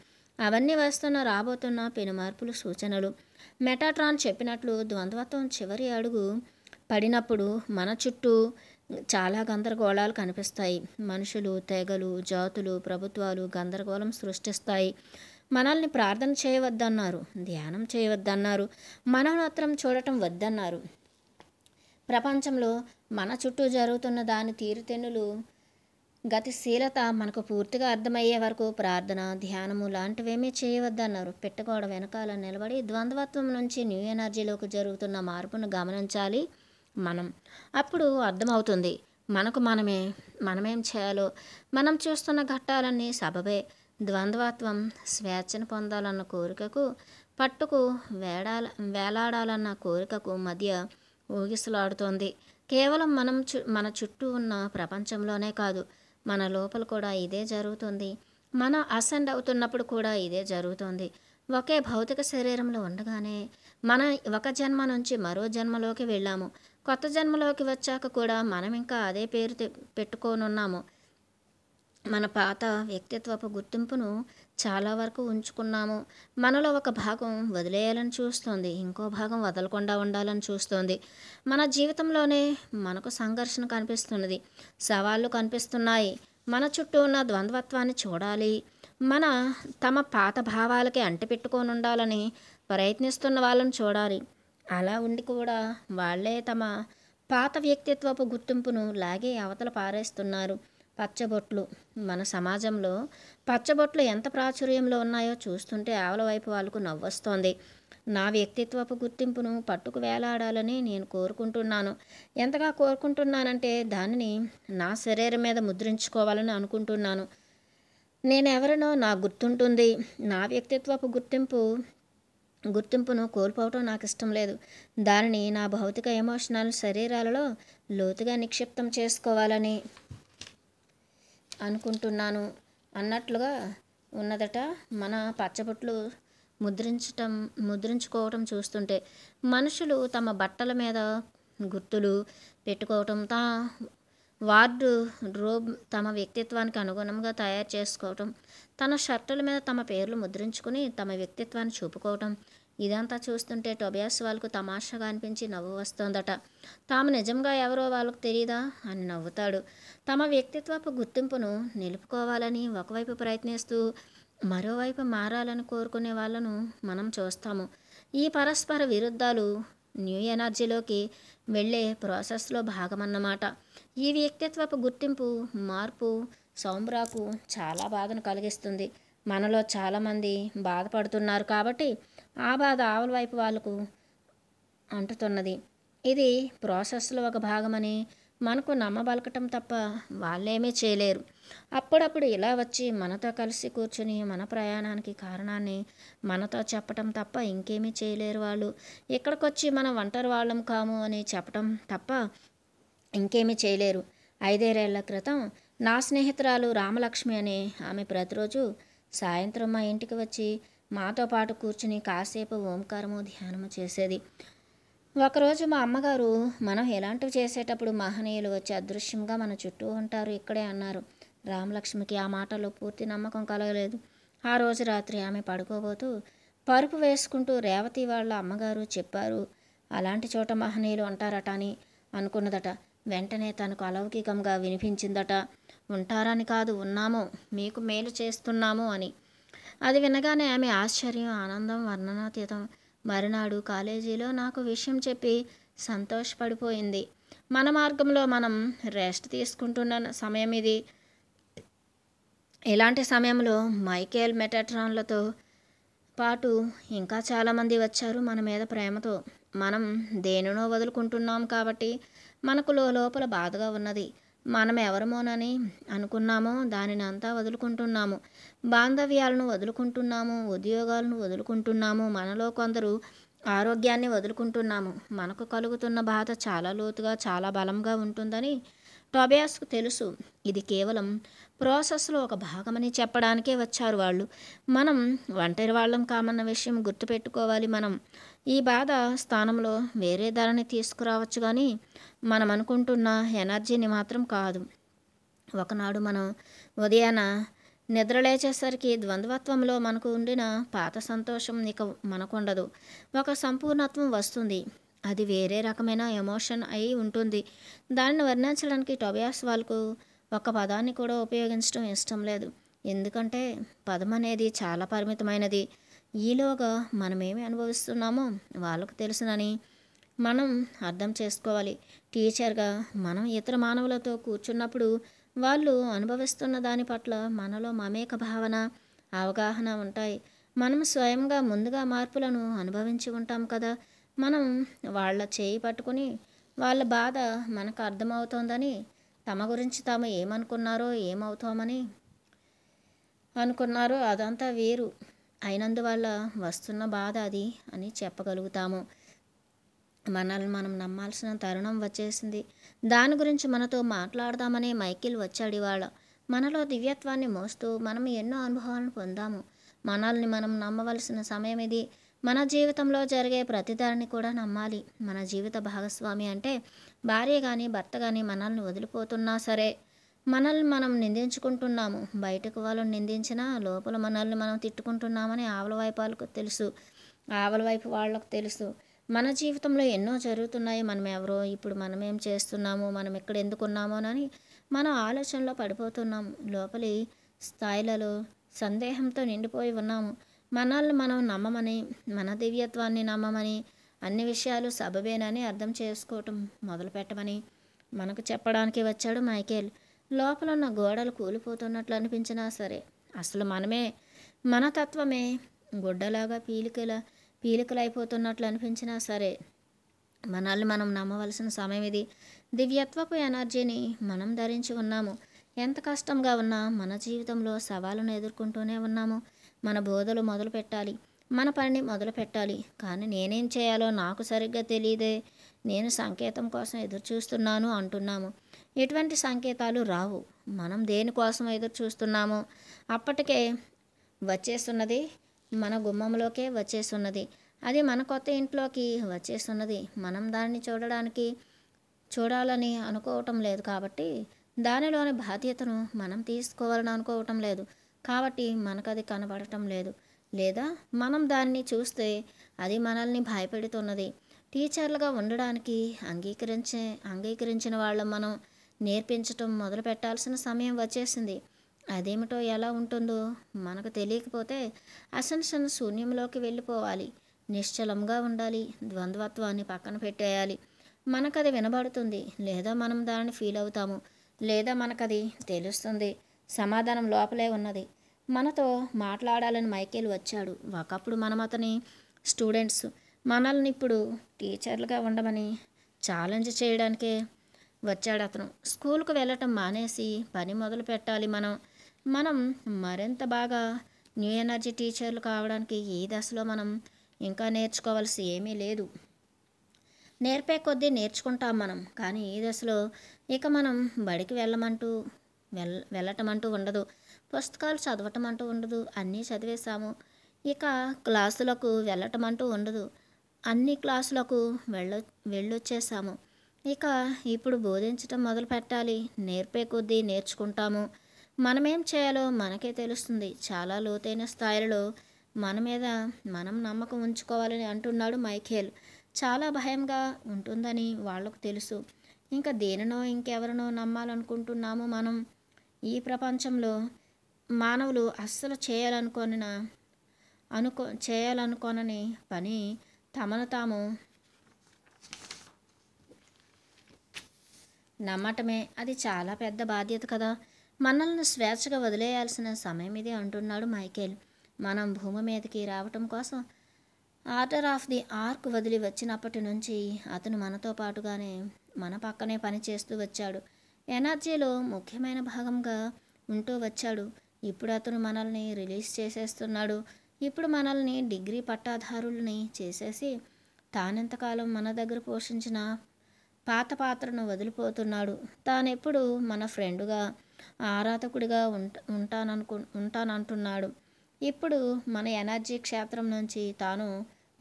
అవన్నీ వస్తున్న రాబోతున్న పెను మార్పులు సూచనలు మెటాట్రాన్ చెప్పినట్లు ద్వంద్వత్వం చివరి అడుగు పడినప్పుడు మన చుట్టూ చాలా గందరగోళాలు కనిపిస్తాయి మనుషులు తెగలు జాతులు ప్రభుత్వాలు గందరగోళం సృష్టిస్తాయి మనల్ని ప్రార్థన చేయవద్దన్నారు ధ్యానం చేయవద్దన్నారు మాత్రం చూడటం వద్దన్నారు ప్రపంచంలో మన చుట్టూ జరుగుతున్న దాని తీరుతెన్నులు గతిశీలత మనకు పూర్తిగా అర్థమయ్యే వరకు ప్రార్థన ధ్యానము లాంటివేమీ చేయవద్దన్నారు పెట్టుకోవడం వెనకాల నిలబడి ద్వంద్వత్వం నుంచి న్యూ ఎనర్జీలోకి జరుగుతున్న మార్పును గమనించాలి మనం అప్పుడు అర్థమవుతుంది మనకు మనమే మనమేం చేయాలో మనం చూస్తున్న ఘట్టాలన్నీ సబబే ద్వంద్వత్వం స్వేచ్ఛను పొందాలన్న కోరికకు పట్టుకు వేడాల వేలాడాలన్న కోరికకు మధ్య ఊగిసలాడుతోంది కేవలం మనం చు మన చుట్టూ ఉన్న ప్రపంచంలోనే కాదు మన లోపల కూడా ఇదే జరుగుతుంది మన అసెండ్ అవుతున్నప్పుడు కూడా ఇదే జరుగుతుంది ఒకే భౌతిక శరీరంలో ఉండగానే మన ఒక జన్మ నుంచి మరో జన్మలోకి వెళ్ళాము కొత్త జన్మలోకి వచ్చాక కూడా మనం ఇంకా అదే పేరు పెట్టుకోనున్నాము మన పాత వ్యక్తిత్వపు గుర్తింపును చాలా వరకు ఉంచుకున్నాము మనలో ఒక భాగం వదిలేయాలని చూస్తోంది ఇంకో భాగం వదలకుండా ఉండాలని చూస్తోంది మన జీవితంలోనే మనకు సంఘర్షణ కనిపిస్తున్నది సవాళ్ళు కనిపిస్తున్నాయి మన చుట్టూ ఉన్న ద్వంద్వత్వాన్ని చూడాలి మన తమ పాత భావాలకి అంటిపెట్టుకొని ఉండాలని ప్రయత్నిస్తున్న వాళ్ళని చూడాలి అలా ఉండి కూడా వాళ్లే తమ పాత వ్యక్తిత్వపు గుర్తింపును లాగే అవతల పారేస్తున్నారు పచ్చబొట్లు మన సమాజంలో పచ్చబొట్లు ఎంత ప్రాచుర్యంలో ఉన్నాయో చూస్తుంటే ఆవల వైపు వాళ్ళకు నవ్వొస్తోంది నా వ్యక్తిత్వపు గుర్తింపును పట్టుకు వేలాడాలని నేను కోరుకుంటున్నాను ఎంతగా కోరుకుంటున్నానంటే దానిని నా శరీరం మీద ముద్రించుకోవాలని అనుకుంటున్నాను నేనెవరినో నా గుర్తుంటుంది నా వ్యక్తిత్వపు గుర్తింపు గుర్తింపును కోల్పోవటం నాకు ఇష్టం లేదు దానిని నా భౌతిక ఎమోషనల్ శరీరాలలో లోతుగా నిక్షిప్తం చేసుకోవాలని అనుకుంటున్నాను అన్నట్లుగా ఉన్నదట మన పచ్చబొట్లు ముద్రించటం ముద్రించుకోవటం చూస్తుంటే మనుషులు తమ బట్టల మీద గుర్తులు పెట్టుకోవటం తా వార్డు రోబ్ తమ వ్యక్తిత్వానికి అనుగుణంగా తయారు చేసుకోవటం తన షర్టుల మీద తమ పేర్లు ముద్రించుకుని తమ వ్యక్తిత్వాన్ని చూపుకోవటం ఇదంతా చూస్తుంటే టొబియాస్ వాళ్ళకు తమాషాగా అనిపించి నవ్వు వస్తోందట తాము నిజంగా ఎవరో వాళ్ళకు తెలియదా అని నవ్వుతాడు తమ వ్యక్తిత్వపు గుర్తింపును నిలుపుకోవాలని ఒకవైపు ప్రయత్నిస్తూ మరోవైపు మారాలని కోరుకునే వాళ్ళను మనం చూస్తాము ఈ పరస్పర విరుద్ధాలు న్యూ ఎనర్జీలోకి వెళ్ళే ప్రాసెస్లో భాగమన్నమాట ఈ వ్యక్తిత్వపు గుర్తింపు మార్పు సౌమ్రాకు చాలా బాధను కలిగిస్తుంది మనలో చాలామంది బాధపడుతున్నారు కాబట్టి ఆ బాధ ఆవుల వైపు వాళ్ళకు అంటుతున్నది ఇది ప్రాసెస్లో ఒక భాగమని మనకు నమ్మబలకటం తప్ప వాళ్ళేమీ చేయలేరు అప్పుడప్పుడు ఇలా వచ్చి మనతో కలిసి కూర్చుని మన ప్రయాణానికి కారణాన్ని మనతో చెప్పటం తప్ప ఇంకేమీ చేయలేరు వాళ్ళు ఇక్కడికొచ్చి మనం ఒంటరి వాళ్ళం కాము అని చెప్పటం తప్ప ఇంకేమీ చేయలేరు ఐదేరేళ్ల క్రితం నా స్నేహితురాలు రామలక్ష్మి అని ఆమె ప్రతిరోజు సాయంత్రం మా ఇంటికి వచ్చి మాతో పాటు కూర్చుని కాసేపు ఓంకారము ధ్యానము చేసేది ఒకరోజు మా అమ్మగారు మనం ఎలాంటివి చేసేటప్పుడు మహనీయులు వచ్చి అదృశ్యంగా మన చుట్టూ ఉంటారు ఇక్కడే అన్నారు రామలక్ష్మికి ఆ మాటలో పూర్తి నమ్మకం కలగలేదు ఆ రోజు రాత్రి ఆమె పడుకోబోతూ పరుపు వేసుకుంటూ రేవతి వాళ్ళ అమ్మగారు చెప్పారు అలాంటి చోట మహనీయులు అంటారట అని అనుకున్నదట వెంటనే తనకు అలౌకికంగా వినిపించిందట ఉంటారని కాదు ఉన్నాము మీకు మేలు చేస్తున్నాము అని అది వినగానే ఆమె ఆశ్చర్యం ఆనందం వర్ణనాతీతం మరునాడు కాలేజీలో నాకు విషయం చెప్పి సంతోషపడిపోయింది మన మార్గంలో మనం రెస్ట్ తీసుకుంటున్న సమయం ఇది ఇలాంటి సమయంలో మైకేల్ మెటట్రాన్లతో పాటు ఇంకా చాలామంది వచ్చారు మన మీద ప్రేమతో మనం దేనినో వదులుకుంటున్నాం కాబట్టి మనకు లోపల బాధగా ఉన్నది మనం ఎవరమోనని అనుకున్నామో దానిని అంతా వదులుకుంటున్నాము బాంధవ్యాలను వదులుకుంటున్నాము ఉద్యోగాలను వదులుకుంటున్నాము మనలో కొందరు ఆరోగ్యాన్ని వదులుకుంటున్నాము మనకు కలుగుతున్న బాధ చాలా లోతుగా చాలా బలంగా ఉంటుందని టొబయాస్కు తెలుసు ఇది కేవలం ప్రాసెస్లో ఒక భాగమని చెప్పడానికే వచ్చారు వాళ్ళు మనం ఒంటరి వాళ్ళం కామన్న విషయం గుర్తుపెట్టుకోవాలి మనం ఈ బాధ స్థానంలో వేరే ధరని తీసుకురావచ్చు కానీ మనం అనుకుంటున్న ఎనర్జీని మాత్రం కాదు ఒకనాడు మనం ఉదయాన నిద్రలేచేసరికి ద్వంద్వత్వంలో మనకు ఉండిన పాత సంతోషం ఇక మనకుండదు ఒక సంపూర్ణత్వం వస్తుంది అది వేరే రకమైన ఎమోషన్ అయి ఉంటుంది దాన్ని వర్ణించడానికి టొబియాస్ వాళ్ళకు ఒక పదాన్ని కూడా ఉపయోగించడం ఇష్టం లేదు ఎందుకంటే పదం అనేది చాలా పరిమితమైనది ఈలోగా మనమేమి అనుభవిస్తున్నామో వాళ్ళకు తెలుసునని మనం అర్థం చేసుకోవాలి టీచర్గా మనం ఇతర మానవులతో కూర్చున్నప్పుడు వాళ్ళు అనుభవిస్తున్న దాని పట్ల మనలో మమేక భావన అవగాహన ఉంటాయి మనం స్వయంగా ముందుగా మార్పులను అనుభవించి ఉంటాం కదా మనం వాళ్ళ చేయి పట్టుకుని వాళ్ళ బాధ మనకు అర్థమవుతోందని తమ గురించి తాము ఏమనుకున్నారో ఏమవుతామని అనుకున్నారో అదంతా వేరు అయినందువల్ల వస్తున్న బాధ అది అని చెప్పగలుగుతాము మనల్ని మనం నమ్మాల్సిన తరుణం వచ్చేసింది దాని గురించి మనతో మాట్లాడదామనే మైకిల్ వచ్చాడు ఇవాళ మనలో దివ్యత్వాన్ని మోస్తూ మనం ఎన్నో అనుభవాలను పొందాము మనల్ని మనం నమ్మవలసిన సమయం ఇది మన జీవితంలో జరిగే ప్రతిదాన్ని కూడా నమ్మాలి మన జీవిత భాగస్వామి అంటే భార్య కానీ భర్త కానీ మనల్ని వదిలిపోతున్నా సరే మనల్ని మనం నిందించుకుంటున్నాము బయటకు వాళ్ళు నిందించినా లోపల మనల్ని మనం తిట్టుకుంటున్నామని ఆవల వైపు వాళ్ళకు తెలుసు ఆవల వైపు వాళ్ళకు తెలుసు మన జీవితంలో ఎన్నో జరుగుతున్నాయి మనం ఎవరో ఇప్పుడు మనం ఏం చేస్తున్నాము మనం ఎక్కడ అని మనం ఆలోచనలో పడిపోతున్నాము లోపలి స్థాయిలలో సందేహంతో నిండిపోయి ఉన్నాము మనల్ని మనం నమ్మమని మన దివ్యత్వాన్ని నమ్మమని అన్ని విషయాలు సబబేనని అర్థం చేసుకోవటం మొదలు పెట్టమని మనకు చెప్పడానికి వచ్చాడు మైకేల్ లోపల ఉన్న గోడలు కూలిపోతున్నట్లు అనిపించినా సరే అసలు మనమే మన తత్వమే గుడ్డలాగా పీలికల పీలికలైపోతున్నట్లు అనిపించినా సరే మనల్ని మనం నమ్మవలసిన సమయం ఇది దివ్యత్వపు ఎనర్జీని మనం ధరించి ఉన్నాము ఎంత కష్టంగా ఉన్నా మన జీవితంలో సవాళ్ళను ఎదుర్కొంటూనే ఉన్నాము మన బోధలు మొదలు పెట్టాలి మన పనిని మొదలు పెట్టాలి కానీ నేనేం చేయాలో నాకు సరిగ్గా తెలియదే నేను సంకేతం కోసం ఎదురు చూస్తున్నాను అంటున్నాము ఎటువంటి సంకేతాలు రావు మనం దేనికోసం ఎదురు చూస్తున్నామో అప్పటికే వచ్చేస్తున్నది మన గుమ్మంలోకే వచ్చేస్తున్నది అది మన కొత్త ఇంట్లోకి వచ్చేస్తున్నది మనం దాన్ని చూడడానికి చూడాలని అనుకోవటం లేదు కాబట్టి దానిలోని బాధ్యతను మనం తీసుకోవాలని అనుకోవటం లేదు కాబట్టి మనకది కనబడటం లేదు లేదా మనం దాన్ని చూస్తే అది మనల్ని భయపెడుతున్నది టీచర్లుగా ఉండడానికి అంగీకరించే అంగీకరించిన వాళ్ళ మనం నేర్పించటం మొదలు పెట్టాల్సిన సమయం వచ్చేసింది అదేమిటో ఎలా ఉంటుందో మనకు తెలియకపోతే అసెన్షన్ శూన్యంలోకి వెళ్ళిపోవాలి నిశ్చలంగా ఉండాలి ద్వంద్వత్వాన్ని పక్కన పెట్టేయాలి మనకది వినబడుతుంది లేదా మనం దానిని ఫీల్ అవుతాము లేదా మనకది తెలుస్తుంది సమాధానం లోపలే ఉన్నది మనతో మాట్లాడాలని మైకేల్ వచ్చాడు ఒకప్పుడు మనం అతని స్టూడెంట్స్ మనల్ని ఇప్పుడు టీచర్లుగా ఉండమని ఛాలెంజ్ చేయడానికే వచ్చాడు అతను స్కూల్కు వెళ్ళటం మానేసి పని మొదలు పెట్టాలి మనం మనం మరింత బాగా న్యూ ఎనర్జీ టీచర్లు కావడానికి ఈ దశలో మనం ఇంకా నేర్చుకోవాల్సి ఏమీ లేదు నేర్పే కొద్దీ నేర్చుకుంటాం మనం కానీ ఈ దశలో ఇక మనం బడికి వెళ్ళమంటూ వెల్ వెళ్ళటం అంటూ ఉండదు పుస్తకాలు చదవటం అంటూ ఉండదు అన్నీ చదివేశాము ఇక క్లాసులకు వెళ్ళటం అంటూ ఉండదు అన్ని క్లాసులకు వెళ్ళ వెళ్ళొచ్చేసాము ఇక ఇప్పుడు బోధించటం మొదలు పెట్టాలి నేర్పే కొద్దీ నేర్చుకుంటాము మనమేం చేయాలో మనకే తెలుస్తుంది చాలా లోతైన స్థాయిలో మన మీద మనం నమ్మకం ఉంచుకోవాలని అంటున్నాడు మైఖేల్ చాలా భయంగా ఉంటుందని వాళ్లకు తెలుసు ఇంకా దేనినో ఇంకెవరినో నమ్మాలనుకుంటున్నాము మనం ఈ ప్రపంచంలో మానవులు అస్సలు చేయాలనుకోన అనుకో చేయాలనుకోనని పని తమను తాము నమ్మటమే అది చాలా పెద్ద బాధ్యత కదా మనల్ని స్వేచ్ఛగా వదిలేయాల్సిన సమయం ఇది అంటున్నాడు మైకేల్ మనం భూమి మీదకి రావటం కోసం ఆర్డర్ ఆఫ్ ది ఆర్క్ వదిలి వచ్చినప్పటి నుంచి అతను మనతో పాటుగానే మన పక్కనే పనిచేస్తూ వచ్చాడు ఎనర్జీలో ముఖ్యమైన భాగంగా ఉంటూ వచ్చాడు ఇప్పుడు అతను మనల్ని రిలీజ్ చేసేస్తున్నాడు ఇప్పుడు మనల్ని డిగ్రీ పట్టాదారుల్ని చేసేసి తానెంతకాలం మన దగ్గర పోషించిన పాత పాత్రను వదిలిపోతున్నాడు తానెప్పుడు మన ఫ్రెండుగా ఆరాధకుడిగా ఉంట ఉంటాననుకు ఉంటానంటున్నాడు ఇప్పుడు మన ఎనర్జీ క్షేత్రం నుంచి తాను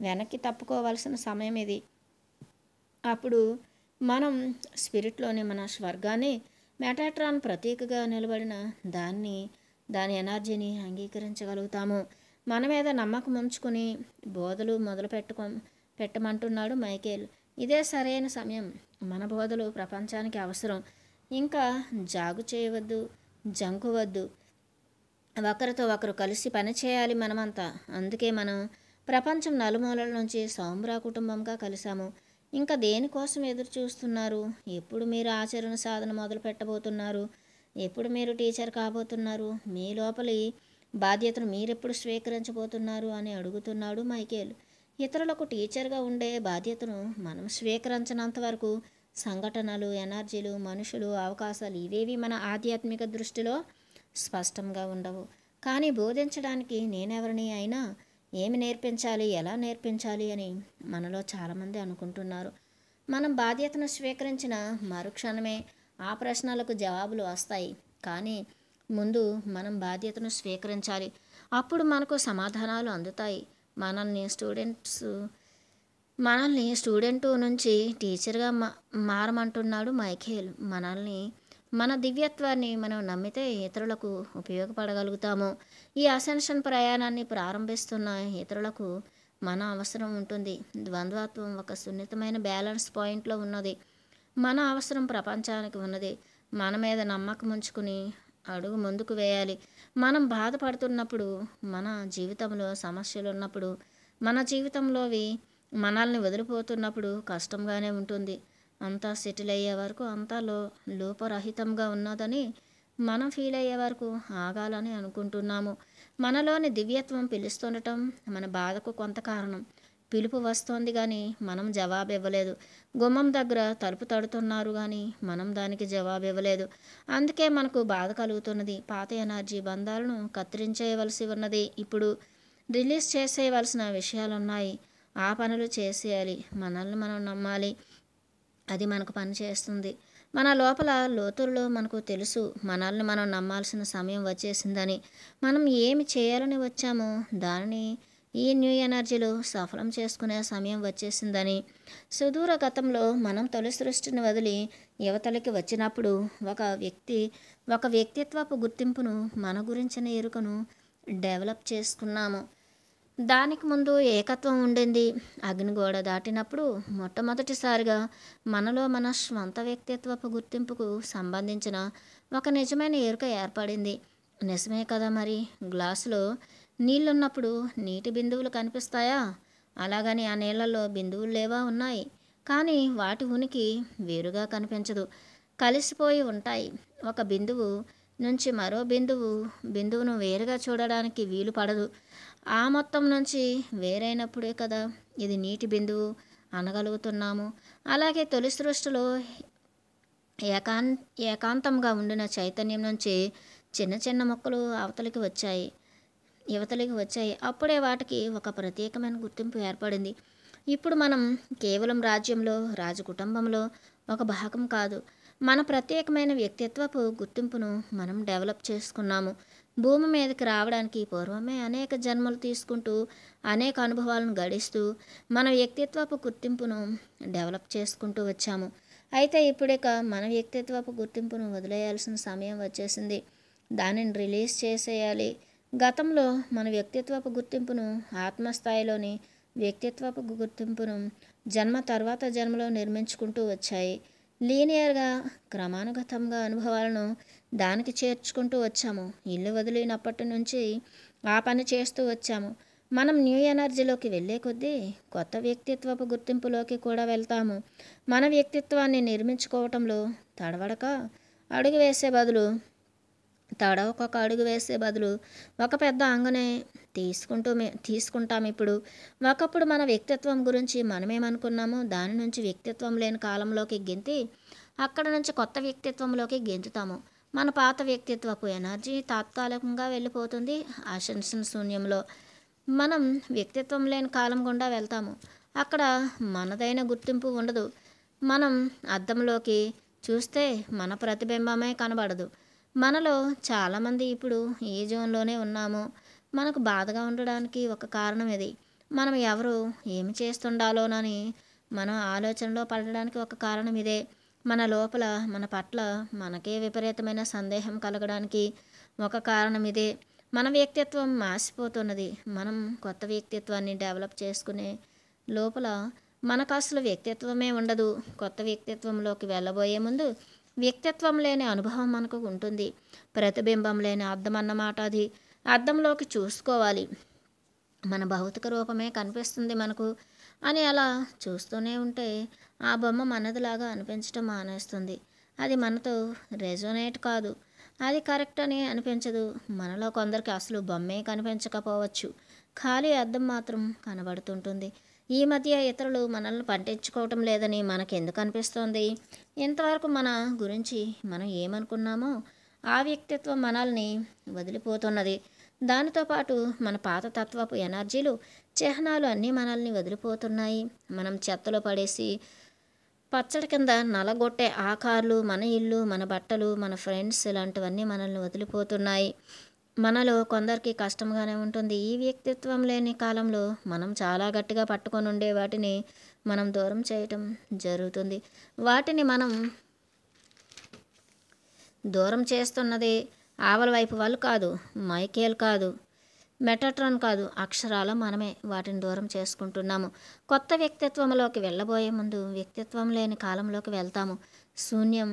వెనక్కి తప్పుకోవాల్సిన సమయం ఇది అప్పుడు మనం స్పిరిట్లోని మన స్వర్గాన్ని మెటాట్రాన్ ప్రతీకగా నిలబడిన దాన్ని దాని ఎనర్జీని అంగీకరించగలుగుతాము మన మీద నమ్మకం ఉంచుకుని బోధలు మొదలు పెట్టుకో పెట్టమంటున్నాడు మైకేల్ ఇదే సరైన సమయం మన బోధలు ప్రపంచానికి అవసరం ఇంకా జాగు చేయవద్దు జంకువద్దు ఒకరితో ఒకరు కలిసి పనిచేయాలి మనమంతా అందుకే మనం ప్రపంచం నలుమూలల నుంచి సాంబ్రా కుటుంబంగా కలిసాము ఇంకా దేనికోసం ఎదురు చూస్తున్నారు ఎప్పుడు మీరు ఆచరణ సాధన మొదలు పెట్టబోతున్నారు ఎప్పుడు మీరు టీచర్ కాబోతున్నారు మీ లోపలి బాధ్యతను మీరెప్పుడు స్వీకరించబోతున్నారు అని అడుగుతున్నాడు మైకేల్ ఇతరులకు టీచర్గా ఉండే బాధ్యతను మనం స్వీకరించినంత వరకు సంఘటనలు ఎనర్జీలు మనుషులు అవకాశాలు ఇవేవి మన ఆధ్యాత్మిక దృష్టిలో స్పష్టంగా ఉండవు కానీ బోధించడానికి నేనెవరిని అయినా ఏమి నేర్పించాలి ఎలా నేర్పించాలి అని మనలో చాలామంది అనుకుంటున్నారు మనం బాధ్యతను స్వీకరించిన మరుక్షణమే ఆ ప్రశ్నలకు జవాబులు వస్తాయి కానీ ముందు మనం బాధ్యతను స్వీకరించాలి అప్పుడు మనకు సమాధానాలు అందుతాయి మనల్ని స్టూడెంట్స్ మనల్ని స్టూడెంట్ నుంచి టీచర్గా మారమంటున్నాడు మైఖేల్ మనల్ని మన దివ్యత్వాన్ని మనం నమ్మితే ఇతరులకు ఉపయోగపడగలుగుతాము ఈ అసెన్షన్ ప్రయాణాన్ని ప్రారంభిస్తున్న ఇతరులకు మన అవసరం ఉంటుంది ద్వంద్వత్వం ఒక సున్నితమైన బ్యాలెన్స్ పాయింట్లో ఉన్నది మన అవసరం ప్రపంచానికి ఉన్నది మన మీద నమ్మకం ఉంచుకుని అడుగు ముందుకు వేయాలి మనం బాధపడుతున్నప్పుడు మన జీవితంలో సమస్యలు ఉన్నప్పుడు మన జీవితంలోవి మనల్ని వదిలిపోతున్నప్పుడు కష్టంగానే ఉంటుంది అంతా సెటిల్ అయ్యే వరకు అంతా లో లోపరహితంగా ఉన్నదని మనం ఫీల్ అయ్యే వరకు ఆగాలని అనుకుంటున్నాము మనలోని దివ్యత్వం పిలుస్తుండటం మన బాధకు కొంత కారణం పిలుపు వస్తోంది కానీ మనం జవాబు ఇవ్వలేదు గుమ్మం దగ్గర తలుపు తడుతున్నారు కానీ మనం దానికి జవాబు ఇవ్వలేదు అందుకే మనకు బాధ కలుగుతున్నది పాత ఎనర్జీ బంధాలను కత్తిరించేయవలసి ఉన్నది ఇప్పుడు రిలీజ్ చేసేయవలసిన విషయాలున్నాయి ఆ పనులు చేసేయాలి మనల్ని మనం నమ్మాలి అది మనకు పనిచేస్తుంది మన లోపల లోతుల్లో మనకు తెలుసు మనల్ని మనం నమ్మాల్సిన సమయం వచ్చేసిందని మనం ఏమి చేయాలని వచ్చామో దానిని ఈ న్యూ ఎనర్జీలు సఫలం చేసుకునే సమయం వచ్చేసిందని సుదూర గతంలో మనం తొలి సృష్టిని వదిలి యువతలకి వచ్చినప్పుడు ఒక వ్యక్తి ఒక వ్యక్తిత్వపు గుర్తింపును మన గురించిన ఎరుకను డెవలప్ చేసుకున్నాము దానికి ముందు ఏకత్వం ఉండింది అగ్నిగోడ దాటినప్పుడు మొట్టమొదటిసారిగా మనలో మన స్వంత వ్యక్తిత్వపు గుర్తింపుకు సంబంధించిన ఒక నిజమైన ఎరుక ఏర్పడింది నిజమే కదా మరి గ్లాసులో నీళ్ళున్నప్పుడు నీటి బిందువులు కనిపిస్తాయా అలాగని ఆ నీళ్లలో బిందువులు లేవా ఉన్నాయి కానీ వాటి ఉనికి వేరుగా కనిపించదు కలిసిపోయి ఉంటాయి ఒక బిందువు నుంచి మరో బిందువు బిందువును వేరుగా చూడడానికి వీలు పడదు ఆ మొత్తం నుంచి వేరైనప్పుడే కదా ఇది నీటి బిందువు అనగలుగుతున్నాము అలాగే తొలి సృష్టిలో ఏకాం ఏకాంతంగా ఉండిన చైతన్యం నుంచి చిన్న చిన్న మొక్కలు అవతలికి వచ్చాయి యువతలకి వచ్చాయి అప్పుడే వాటికి ఒక ప్రత్యేకమైన గుర్తింపు ఏర్పడింది ఇప్పుడు మనం కేవలం రాజ్యంలో రాజకుటుంబంలో ఒక భాగం కాదు మన ప్రత్యేకమైన వ్యక్తిత్వపు గుర్తింపును మనం డెవలప్ చేసుకున్నాము భూమి మీదకి రావడానికి పూర్వమే అనేక జన్మలు తీసుకుంటూ అనేక అనుభవాలను గడిస్తూ మన వ్యక్తిత్వపు గుర్తింపును డెవలప్ చేసుకుంటూ వచ్చాము అయితే ఇప్పుడిక మన వ్యక్తిత్వపు గుర్తింపును వదిలేయాల్సిన సమయం వచ్చేసింది దానిని రిలీజ్ చేసేయాలి గతంలో మన వ్యక్తిత్వపు గుర్తింపును ఆత్మస్థాయిలోని వ్యక్తిత్వపు గుర్తింపును జన్మ తర్వాత జన్మలో నిర్మించుకుంటూ వచ్చాయి లీనియర్గా క్రమానుగతంగా అనుభవాలను దానికి చేర్చుకుంటూ వచ్చాము ఇల్లు వదిలినప్పటి నుంచి ఆ పని చేస్తూ వచ్చాము మనం న్యూ ఎనర్జీలోకి వెళ్ళే కొద్దీ కొత్త వ్యక్తిత్వపు గుర్తింపులోకి కూడా వెళ్తాము మన వ్యక్తిత్వాన్ని నిర్మించుకోవటంలో తడవడక అడుగు వేసే బదులు తడవకొక అడుగు వేసే బదులు ఒక పెద్ద అంగనే తీసుకుంటూ తీసుకుంటాం ఇప్పుడు ఒకప్పుడు మన వ్యక్తిత్వం గురించి మనమేమనుకున్నామో దాని నుంచి వ్యక్తిత్వం లేని కాలంలోకి గెంతి అక్కడ నుంచి కొత్త వ్యక్తిత్వంలోకి గెంతుతాము మన పాత వ్యక్తిత్వపు ఎనర్జీ తాత్కాలికంగా వెళ్ళిపోతుంది ఆశంసన్ శూన్యంలో మనం వ్యక్తిత్వం లేని కాలం గుండా వెళ్తాము అక్కడ మనదైన గుర్తింపు ఉండదు మనం అద్దంలోకి చూస్తే మన ప్రతిబింబమే కనబడదు మనలో చాలామంది ఇప్పుడు ఈ జోన్లోనే ఉన్నాము మనకు బాధగా ఉండడానికి ఒక కారణం ఇది మనం ఎవరు ఏమి చేస్తుండాలోనని మనం ఆలోచనలో పడడానికి ఒక కారణం ఇదే మన లోపల మన పట్ల మనకే విపరీతమైన సందేహం కలగడానికి ఒక కారణం ఇదే మన వ్యక్తిత్వం మాసిపోతున్నది మనం కొత్త వ్యక్తిత్వాన్ని డెవలప్ చేసుకునే లోపల మనకు అసలు వ్యక్తిత్వమే ఉండదు కొత్త వ్యక్తిత్వంలోకి వెళ్ళబోయే ముందు వ్యక్తిత్వం లేని అనుభవం మనకు ఉంటుంది ప్రతిబింబం లేని అర్థం అన్నమాట అది అర్థంలోకి చూసుకోవాలి మన భౌతిక రూపమే కనిపిస్తుంది మనకు అని అలా చూస్తూనే ఉంటే ఆ బొమ్మ మనదిలాగా అనిపించటం మానేస్తుంది అది మనతో రెజోనేట్ కాదు అది కరెక్ట్ అని అనిపించదు మనలో కొందరికి అసలు బొమ్మే కనిపించకపోవచ్చు ఖాళీ అర్థం మాత్రం కనబడుతుంటుంది ఈ మధ్య ఇతరులు మనల్ని పట్టించుకోవటం లేదని మనకెందుకు అనిపిస్తోంది ఇంతవరకు మన గురించి మనం ఏమనుకున్నామో ఆ వ్యక్తిత్వం మనల్ని వదిలిపోతున్నది దానితో పాటు మన పాత తత్వపు ఎనర్జీలు చిహ్నాలు అన్నీ మనల్ని వదిలిపోతున్నాయి మనం చెత్తలో పడేసి పచ్చడి కింద నలగొట్టే ఆకార్లు మన ఇల్లు మన బట్టలు మన ఫ్రెండ్స్ ఇలాంటివన్నీ మనల్ని వదిలిపోతున్నాయి మనలో కొందరికి కష్టంగానే ఉంటుంది ఈ వ్యక్తిత్వం లేని కాలంలో మనం చాలా గట్టిగా పట్టుకొని ఉండే వాటిని మనం దూరం చేయటం జరుగుతుంది వాటిని మనం దూరం చేస్తున్నది ఆవల వైపు వాళ్ళు కాదు మైకేల్ కాదు మెటాట్రాన్ కాదు అక్షరాల మనమే వాటిని దూరం చేసుకుంటున్నాము కొత్త వ్యక్తిత్వంలోకి వెళ్ళబోయే ముందు వ్యక్తిత్వం లేని కాలంలోకి వెళ్తాము శూన్యం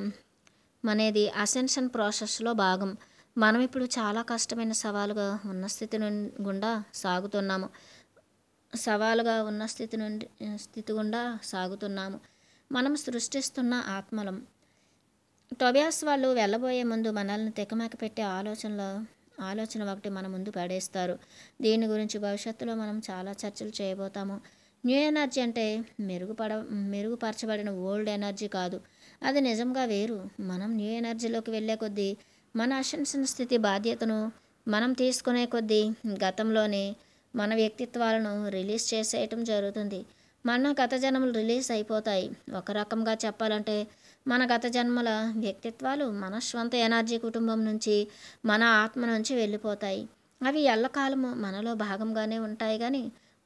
అనేది అసెన్షన్ ప్రాసెస్లో భాగం మనం ఇప్పుడు చాలా కష్టమైన సవాలుగా ఉన్న స్థితి నుండి గుండా సాగుతున్నాము సవాలుగా ఉన్న స్థితి నుండి స్థితి గుండా సాగుతున్నాము మనం సృష్టిస్తున్న ఆత్మలం టొబియాస్ వాళ్ళు వెళ్ళబోయే ముందు మనల్ని తెకమెక పెట్టే ఆలోచనలో ఆలోచన ఒకటి మన ముందు పడేస్తారు దీని గురించి భవిష్యత్తులో మనం చాలా చర్చలు చేయబోతాము న్యూ ఎనర్జీ అంటే మెరుగుపడ మెరుగుపరచబడిన ఓల్డ్ ఎనర్జీ కాదు అది నిజంగా వేరు మనం న్యూ ఎనర్జీలోకి వెళ్ళే కొద్దీ మన అశంసన స్థితి బాధ్యతను మనం తీసుకునే కొద్దీ గతంలోనే మన వ్యక్తిత్వాలను రిలీజ్ చేసేయటం జరుగుతుంది మన గత జనములు రిలీజ్ అయిపోతాయి ఒక రకంగా చెప్పాలంటే మన గత జన్మల వ్యక్తిత్వాలు మన స్వంత ఎనర్జీ కుటుంబం నుంచి మన ఆత్మ నుంచి వెళ్ళిపోతాయి అవి ఎల్లకాలము మనలో భాగంగానే ఉంటాయి కానీ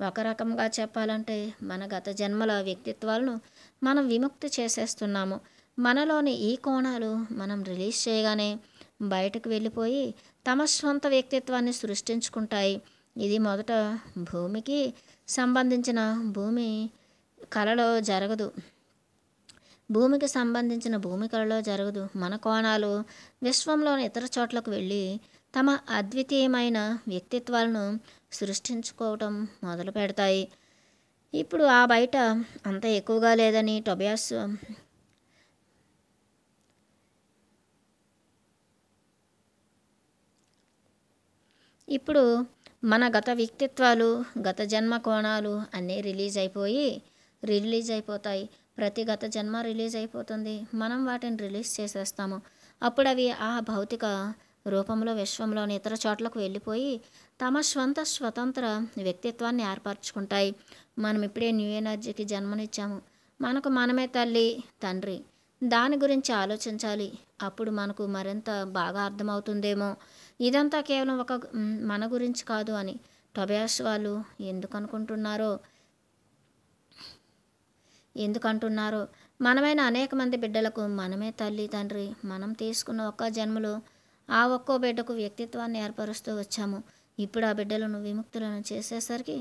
ఒక రకంగా చెప్పాలంటే మన గత జన్మల వ్యక్తిత్వాలను మనం విముక్తి చేసేస్తున్నాము మనలోని ఈ కోణాలు మనం రిలీజ్ చేయగానే బయటకు వెళ్ళిపోయి తమ స్వంత వ్యక్తిత్వాన్ని సృష్టించుకుంటాయి ఇది మొదట భూమికి సంబంధించిన భూమి కళలో జరగదు భూమికి సంబంధించిన భూమికలలో జరగదు మన కోణాలు విశ్వంలోని ఇతర చోట్లకు వెళ్ళి తమ అద్వితీయమైన వ్యక్తిత్వాలను సృష్టించుకోవటం మొదలు పెడతాయి ఇప్పుడు ఆ బయట అంత ఎక్కువగా లేదని టొబియాస్ ఇప్పుడు మన గత వ్యక్తిత్వాలు గత జన్మ కోణాలు అన్నీ రిలీజ్ అయిపోయి రిలీజ్ అయిపోతాయి ప్రతి గత జన్మ రిలీజ్ అయిపోతుంది మనం వాటిని రిలీజ్ చేసేస్తాము అప్పుడు అవి ఆ భౌతిక రూపంలో విశ్వంలోని ఇతర చోట్లకు వెళ్ళిపోయి తమ స్వంత స్వతంత్ర వ్యక్తిత్వాన్ని ఏర్పరచుకుంటాయి మనం ఇప్పుడే న్యూ ఎనర్జీకి జన్మనిచ్చాము మనకు మనమే తల్లి తండ్రి దాని గురించి ఆలోచించాలి అప్పుడు మనకు మరింత బాగా అర్థమవుతుందేమో ఇదంతా కేవలం ఒక మన గురించి కాదు అని టొబయాస్ వాళ్ళు ఎందుకు అనుకుంటున్నారో ఎందుకంటున్నారు మనమైన అనేక మంది బిడ్డలకు మనమే తల్లి తండ్రి మనం తీసుకున్న ఒక్క జన్మలో ఆ ఒక్కో బిడ్డకు వ్యక్తిత్వాన్ని ఏర్పరుస్తూ వచ్చాము ఇప్పుడు ఆ బిడ్డలను విముక్తులను చేసేసరికి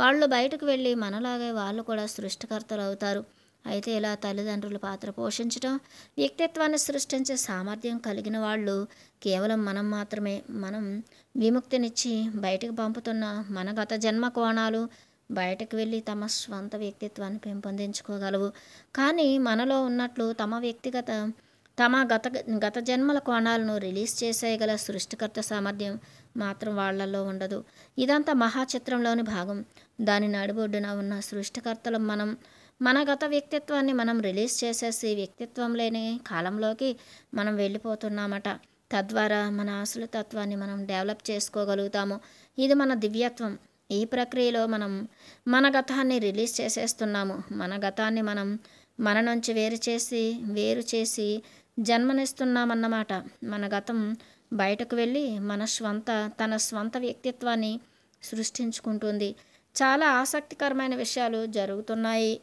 వాళ్ళు బయటకు వెళ్ళి మనలాగే వాళ్ళు కూడా సృష్టికర్తలు అవుతారు అయితే ఇలా తల్లిదండ్రుల పాత్ర పోషించడం వ్యక్తిత్వాన్ని సృష్టించే సామర్థ్యం కలిగిన వాళ్ళు కేవలం మనం మాత్రమే మనం విముక్తినిచ్చి బయటకు పంపుతున్న మన గత జన్మ కోణాలు బయటకు వెళ్ళి తమ స్వంత వ్యక్తిత్వాన్ని పెంపొందించుకోగలవు కానీ మనలో ఉన్నట్లు తమ వ్యక్తిగత తమ గత గత జన్మల కోణాలను రిలీజ్ చేసేయగల సృష్టికర్త సామర్థ్యం మాత్రం వాళ్లలో ఉండదు ఇదంతా మహాచిత్రంలోని భాగం దాని నడిబొడ్డున ఉన్న సృష్టికర్తలు మనం మన గత వ్యక్తిత్వాన్ని మనం రిలీజ్ చేసేసి వ్యక్తిత్వం లేని కాలంలోకి మనం వెళ్ళిపోతున్నామట తద్వారా మన అసలు తత్వాన్ని మనం డెవలప్ చేసుకోగలుగుతాము ఇది మన దివ్యత్వం ఈ ప్రక్రియలో మనం మన గతాన్ని రిలీజ్ చేసేస్తున్నాము మన గతాన్ని మనం మన నుంచి వేరు చేసి వేరు చేసి జన్మనిస్తున్నామన్నమాట మన గతం బయటకు వెళ్ళి మన స్వంత తన స్వంత వ్యక్తిత్వాన్ని సృష్టించుకుంటుంది చాలా ఆసక్తికరమైన విషయాలు జరుగుతున్నాయి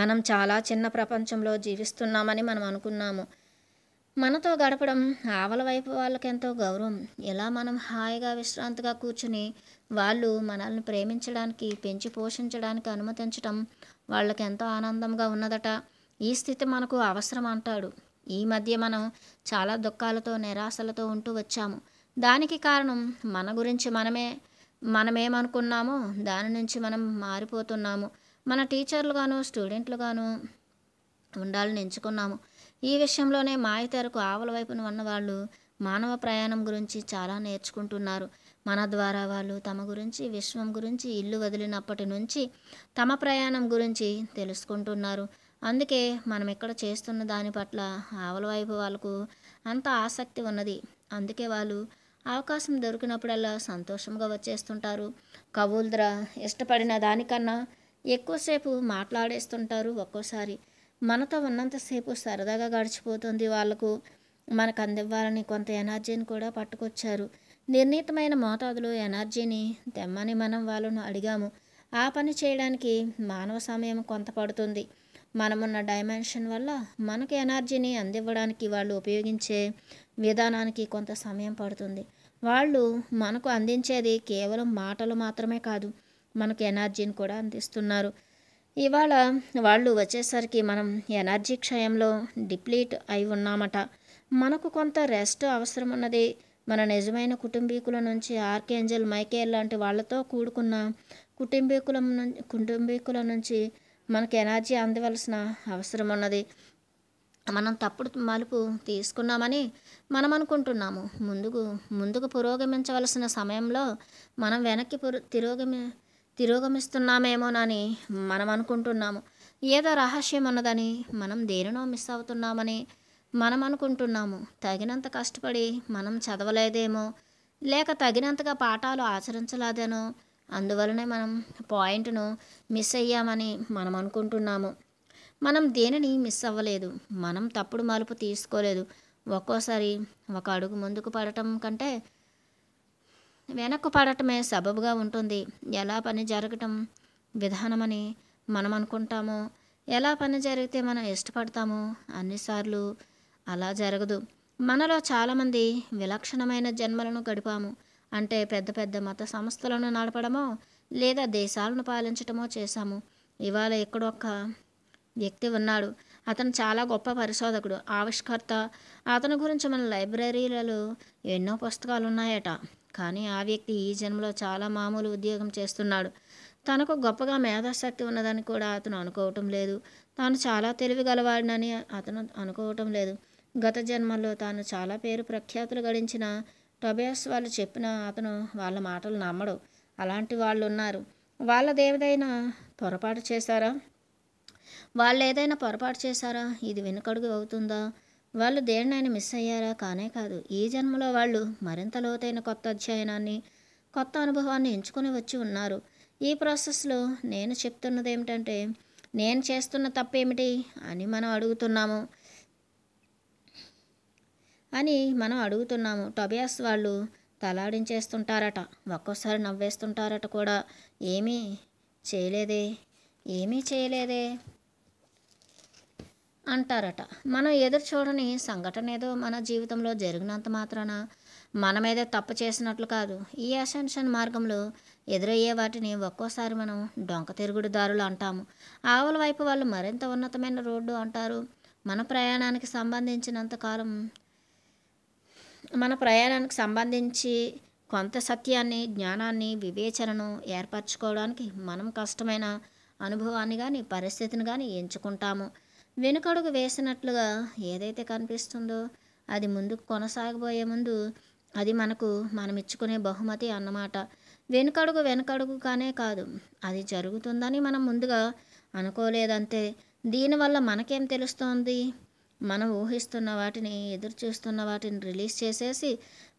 మనం చాలా చిన్న ప్రపంచంలో జీవిస్తున్నామని మనం అనుకున్నాము మనతో గడపడం ఆవల వైపు వాళ్ళకెంతో గౌరవం ఎలా మనం హాయిగా విశ్రాంతిగా కూర్చుని వాళ్ళు మనల్ని ప్రేమించడానికి పెంచి పోషించడానికి అనుమతించడం వాళ్ళకెంతో ఆనందంగా ఉన్నదట ఈ స్థితి మనకు అవసరం అంటాడు ఈ మధ్య మనం చాలా దుఃఖాలతో నిరాశలతో ఉంటూ వచ్చాము దానికి కారణం మన గురించి మనమే మనమేమనుకున్నామో దాని నుంచి మనం మారిపోతున్నాము మన టీచర్లుగాను స్టూడెంట్లుగాను ఉండాలని ఎంచుకున్నాము ఈ విషయంలోనే మాయతేరకు ఆవుల వైపున వాళ్ళు మానవ ప్రయాణం గురించి చాలా నేర్చుకుంటున్నారు మన ద్వారా వాళ్ళు తమ గురించి విశ్వం గురించి ఇల్లు వదిలినప్పటి నుంచి తమ ప్రయాణం గురించి తెలుసుకుంటున్నారు అందుకే మనం ఇక్కడ చేస్తున్న దాని పట్ల ఆవుల వైపు వాళ్ళకు అంత ఆసక్తి ఉన్నది అందుకే వాళ్ళు అవకాశం దొరికినప్పుడల్లా సంతోషంగా వచ్చేస్తుంటారు ద్రా ఇష్టపడిన దానికన్నా ఎక్కువసేపు మాట్లాడేస్తుంటారు ఒక్కోసారి మనతో ఉన్నంతసేపు సరదాగా గడిచిపోతుంది వాళ్ళకు మనకు అందివ్వాలని కొంత ఎనర్జీని కూడా పట్టుకొచ్చారు నిర్ణీతమైన మోతాదులో ఎనర్జీని తెమ్మని మనం వాళ్ళను అడిగాము ఆ పని చేయడానికి మానవ సమయం కొంత పడుతుంది మనమున్న డైమెన్షన్ వల్ల మనకు ఎనర్జీని అందివ్వడానికి వాళ్ళు ఉపయోగించే విధానానికి కొంత సమయం పడుతుంది వాళ్ళు మనకు అందించేది కేవలం మాటలు మాత్రమే కాదు మనకు ఎనర్జీని కూడా అందిస్తున్నారు ఇవాళ వాళ్ళు వచ్చేసరికి మనం ఎనర్జీ క్షయంలో డిప్లీట్ అయి ఉన్నామట మనకు కొంత రెస్ట్ అవసరం ఉన్నది మన నిజమైన కుటుంబీకుల నుంచి ఆర్కేంజల్ మైకేల్ లాంటి వాళ్ళతో కూడుకున్న కుటుంబీకుల కుటుంబీకుల నుంచి మనకు ఎనర్జీ అందవలసిన అవసరం ఉన్నది మనం తప్పుడు మలుపు తీసుకున్నామని మనం అనుకుంటున్నాము ముందుకు ముందుకు పురోగమించవలసిన సమయంలో మనం వెనక్కి పురో తిరోగమి తిరోగమిస్తున్నామేమోనని మనం అనుకుంటున్నాము ఏదో రహస్యం ఉన్నదని మనం దేనినో మిస్ అవుతున్నామని మనం అనుకుంటున్నాము తగినంత కష్టపడి మనం చదవలేదేమో లేక తగినంతగా పాఠాలు ఆచరించలేదేనో అందువలనే మనం పాయింట్ను మిస్ అయ్యామని మనం అనుకుంటున్నాము మనం దేనిని మిస్ అవ్వలేదు మనం తప్పుడు మలుపు తీసుకోలేదు ఒక్కోసారి ఒక అడుగు ముందుకు పడటం కంటే వెనక్కు పడటమే సబబుగా ఉంటుంది ఎలా పని జరగటం విధానమని మనం అనుకుంటామో ఎలా పని జరిగితే మనం ఇష్టపడతామో అన్నిసార్లు అలా జరగదు మనలో చాలామంది విలక్షణమైన జన్మలను గడిపాము అంటే పెద్ద పెద్ద మత సంస్థలను నడపడమో లేదా దేశాలను పాలించటమో చేశాము ఇవాళ ఎక్కడొక్క వ్యక్తి ఉన్నాడు అతను చాలా గొప్ప పరిశోధకుడు ఆవిష్కర్త అతని గురించి మన లైబ్రరీలలో ఎన్నో పుస్తకాలు ఉన్నాయట కానీ ఆ వ్యక్తి ఈ జన్మలో చాలా మామూలు ఉద్యోగం చేస్తున్నాడు తనకు గొప్పగా మేధాశక్తి ఉన్నదని కూడా అతను అనుకోవటం లేదు తాను చాలా తెలివి గలవాడినని అతను అనుకోవటం లేదు గత జన్మల్లో తాను చాలా పేరు ప్రఖ్యాతులు గడించిన టొబయాస్ వాళ్ళు చెప్పిన అతను వాళ్ళ మాటలు నమ్మడు అలాంటి వాళ్ళు ఉన్నారు వాళ్ళ ఏదైనా పొరపాటు చేశారా వాళ్ళు ఏదైనా పొరపాటు చేశారా ఇది వెనుకడుగు అవుతుందా వాళ్ళు దేన్నైనా మిస్ అయ్యారా కానే కాదు ఈ జన్మలో వాళ్ళు మరింత లోతైన కొత్త అధ్యయనాన్ని కొత్త అనుభవాన్ని ఎంచుకొని వచ్చి ఉన్నారు ఈ ప్రాసెస్లో నేను చెప్తున్నది ఏమిటంటే నేను చేస్తున్న తప్పేమిటి అని మనం అడుగుతున్నాము అని మనం అడుగుతున్నాము టొబియాస్ వాళ్ళు తలాడించేస్తుంటారట ఒక్కోసారి నవ్వేస్తుంటారట కూడా ఏమీ చేయలేదే ఏమీ చేయలేదే అంటారట మనం ఎదురు చూడని సంఘటన ఏదో మన జీవితంలో జరిగినంత మాత్రాన మనమేదో తప్పు చేసినట్లు కాదు ఈ అసెన్షన్ మార్గంలో ఎదురయ్యే వాటిని ఒక్కోసారి మనం డొంక తిరుగుడుదారులు అంటాము ఆవుల వైపు వాళ్ళు మరింత ఉన్నతమైన రోడ్డు అంటారు మన ప్రయాణానికి సంబంధించినంత కాలం మన ప్రయాణానికి సంబంధించి కొంత సత్యాన్ని జ్ఞానాన్ని వివేచనను ఏర్పరచుకోవడానికి మనం కష్టమైన అనుభవాన్ని కానీ పరిస్థితిని కానీ ఎంచుకుంటాము వెనుకడుగు వేసినట్లుగా ఏదైతే కనిపిస్తుందో అది ముందుకు కొనసాగబోయే ముందు అది మనకు మనం ఇచ్చుకునే బహుమతి అన్నమాట వెనుకడుగు వెనుకడుగుగానే కాదు అది జరుగుతుందని మనం ముందుగా అనుకోలేదంతే దీనివల్ల మనకేం తెలుస్తోంది మనం ఊహిస్తున్న వాటిని ఎదురు చూస్తున్న వాటిని రిలీజ్ చేసేసి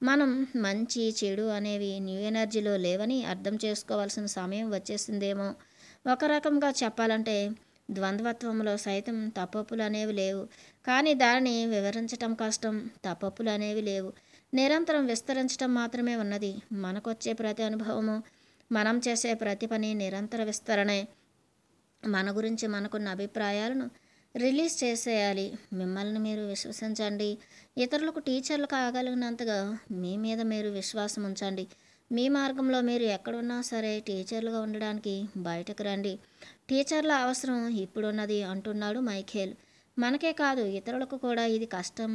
మనం మంచి చెడు అనేవి న్యూ ఎనర్జీలో లేవని అర్థం చేసుకోవాల్సిన సమయం వచ్చేసిందేమో ఒక రకంగా చెప్పాలంటే ద్వంద్వత్వంలో సైతం తప్పప్పులు అనేవి లేవు కానీ దానిని వివరించటం కష్టం తప్పప్పులు అనేవి లేవు నిరంతరం విస్తరించటం మాత్రమే ఉన్నది మనకొచ్చే ప్రతి అనుభవము మనం చేసే ప్రతి పని నిరంతర విస్తరణే మన గురించి మనకున్న అభిప్రాయాలను రిలీజ్ చేసేయాలి మిమ్మల్ని మీరు విశ్వసించండి ఇతరులకు టీచర్లు కాగలిగినంతగా మీ మీద మీరు విశ్వాసం ఉంచండి మీ మార్గంలో మీరు ఎక్కడున్నా సరే టీచర్లుగా ఉండడానికి బయటకు రండి టీచర్ల అవసరం ఇప్పుడున్నది అంటున్నాడు మైఖేల్ మనకే కాదు ఇతరులకు కూడా ఇది కష్టం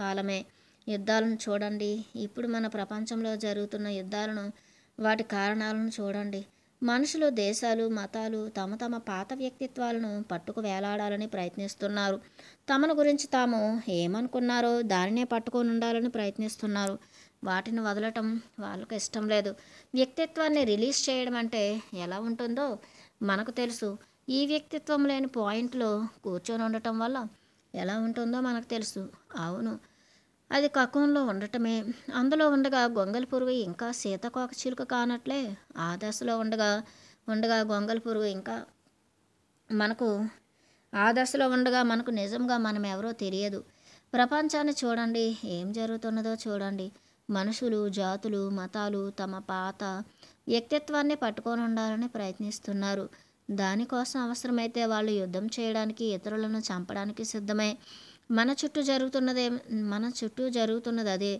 కాలమే యుద్ధాలను చూడండి ఇప్పుడు మన ప్రపంచంలో జరుగుతున్న యుద్ధాలను వాటి కారణాలను చూడండి మనుషులు దేశాలు మతాలు తమ తమ పాత వ్యక్తిత్వాలను పట్టుకు వేలాడాలని ప్రయత్నిస్తున్నారు తమను గురించి తాము ఏమనుకున్నారో దానినే పట్టుకొని ఉండాలని ప్రయత్నిస్తున్నారు వాటిని వదలటం వాళ్ళకు ఇష్టం లేదు వ్యక్తిత్వాన్ని రిలీజ్ చేయడం అంటే ఎలా ఉంటుందో మనకు తెలుసు ఈ వ్యక్తిత్వం లేని పాయింట్లో కూర్చొని ఉండటం వల్ల ఎలా ఉంటుందో మనకు తెలుసు అవును అది కకంలో ఉండటమే అందులో ఉండగా గొంగలి పురుగు ఇంకా సీతకోక చిలుక కానట్లే ఆ దశలో ఉండగా ఉండగా గొంగలి పురుగు ఇంకా మనకు ఆ దశలో ఉండగా మనకు నిజంగా మనం ఎవరో తెలియదు ప్రపంచాన్ని చూడండి ఏం జరుగుతున్నదో చూడండి మనుషులు జాతులు మతాలు తమ పాత వ్యక్తిత్వాన్ని పట్టుకొని ఉండాలని ప్రయత్నిస్తున్నారు దానికోసం అవసరమైతే వాళ్ళు యుద్ధం చేయడానికి ఇతరులను చంపడానికి సిద్ధమై మన చుట్టూ జరుగుతున్నదే మన చుట్టూ జరుగుతున్నది అదే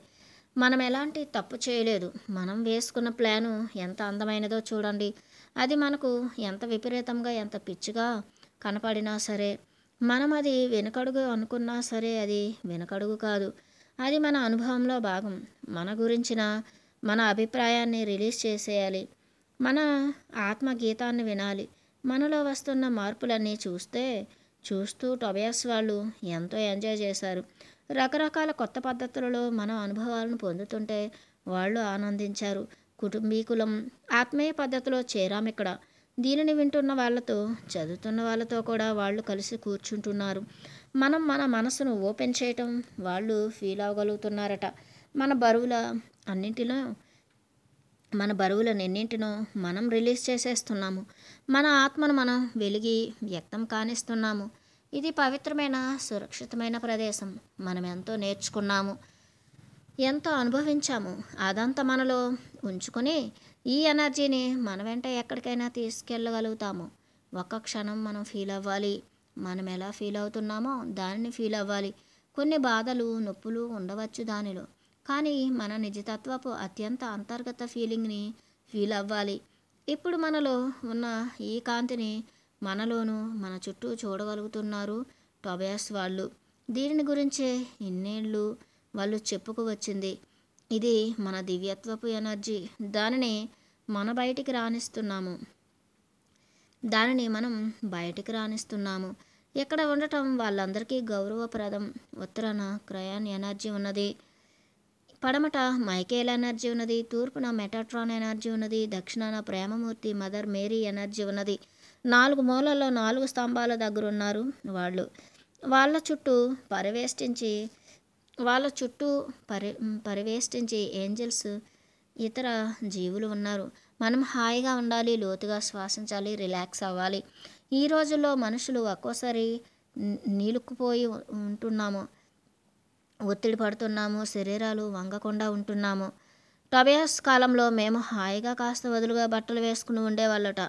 మనం ఎలాంటి తప్పు చేయలేదు మనం వేసుకున్న ప్లాను ఎంత అందమైనదో చూడండి అది మనకు ఎంత విపరీతంగా ఎంత పిచ్చిగా కనపడినా సరే మనం అది వెనుకడుగు అనుకున్నా సరే అది వెనుకడుగు కాదు అది మన అనుభవంలో భాగం మన గురించిన మన అభిప్రాయాన్ని రిలీజ్ చేసేయాలి మన ఆత్మ గీతాన్ని వినాలి మనలో వస్తున్న మార్పులన్నీ చూస్తే చూస్తూ టొబయాస్ వాళ్ళు ఎంతో ఎంజాయ్ చేశారు రకరకాల కొత్త పద్ధతులలో మన అనుభవాలను పొందుతుంటే వాళ్ళు ఆనందించారు కుటుంబీకులం ఆత్మీయ పద్ధతిలో చేరాం ఇక్కడ దీనిని వింటున్న వాళ్ళతో చదువుతున్న వాళ్ళతో కూడా వాళ్ళు కలిసి కూర్చుంటున్నారు మనం మన మనసును ఓపెన్ చేయటం వాళ్ళు ఫీల్ అవ్వగలుగుతున్నారట మన బరువుల అన్నింటిలో మన బరువులనెన్నింటినో మనం రిలీజ్ చేసేస్తున్నాము మన ఆత్మను మనం వెలిగి వ్యక్తం కానిస్తున్నాము ఇది పవిత్రమైన సురక్షితమైన ప్రదేశం మనం ఎంతో నేర్చుకున్నాము ఎంతో అనుభవించాము అదంతా మనలో ఉంచుకొని ఈ ఎనర్జీని మన వెంట ఎక్కడికైనా తీసుకెళ్ళగలుగుతాము ఒక్క క్షణం మనం ఫీల్ అవ్వాలి మనం ఎలా ఫీల్ అవుతున్నామో దానిని ఫీల్ అవ్వాలి కొన్ని బాధలు నొప్పులు ఉండవచ్చు దానిలో కానీ మన నిజతత్వపు అత్యంత అంతర్గత ఫీలింగ్ని ఫీల్ అవ్వాలి ఇప్పుడు మనలో ఉన్న ఈ కాంతిని మనలోనూ మన చుట్టూ చూడగలుగుతున్నారు టొబయాస్ వాళ్ళు దీనిని గురించే ఇన్నేళ్ళు వాళ్ళు చెప్పుకు వచ్చింది ఇది మన దివ్యత్వపు ఎనర్జీ దానిని మన బయటికి రాణిస్తున్నాము దానిని మనం బయటికి రాణిస్తున్నాము ఇక్కడ ఉండటం వాళ్ళందరికీ గౌరవప్రదం ఉత్తరాన క్రయాన్ ఎనర్జీ ఉన్నది పడమట మైకేల్ ఎనర్జీ ఉన్నది తూర్పున మెటాట్రాన్ ఎనర్జీ ఉన్నది దక్షిణాన ప్రేమమూర్తి మదర్ మేరీ ఎనర్జీ ఉన్నది నాలుగు మూలల్లో నాలుగు స్తంభాల దగ్గర ఉన్నారు వాళ్ళు వాళ్ళ చుట్టూ పరివేష్టించి వాళ్ళ చుట్టూ పరి పరివేష్టించి ఏంజల్స్ ఇతర జీవులు ఉన్నారు మనం హాయిగా ఉండాలి లోతుగా శ్వాసించాలి రిలాక్స్ అవ్వాలి ఈ రోజుల్లో మనుషులు ఒక్కోసారి నీలుక్కుపోయి ఉంటున్నాము ఒత్తిడి పడుతున్నాము శరీరాలు వంగకుండా ఉంటున్నాము టబయాస్ కాలంలో మేము హాయిగా కాస్త వదులుగా బట్టలు వేసుకుని ఉండేవాళ్ళట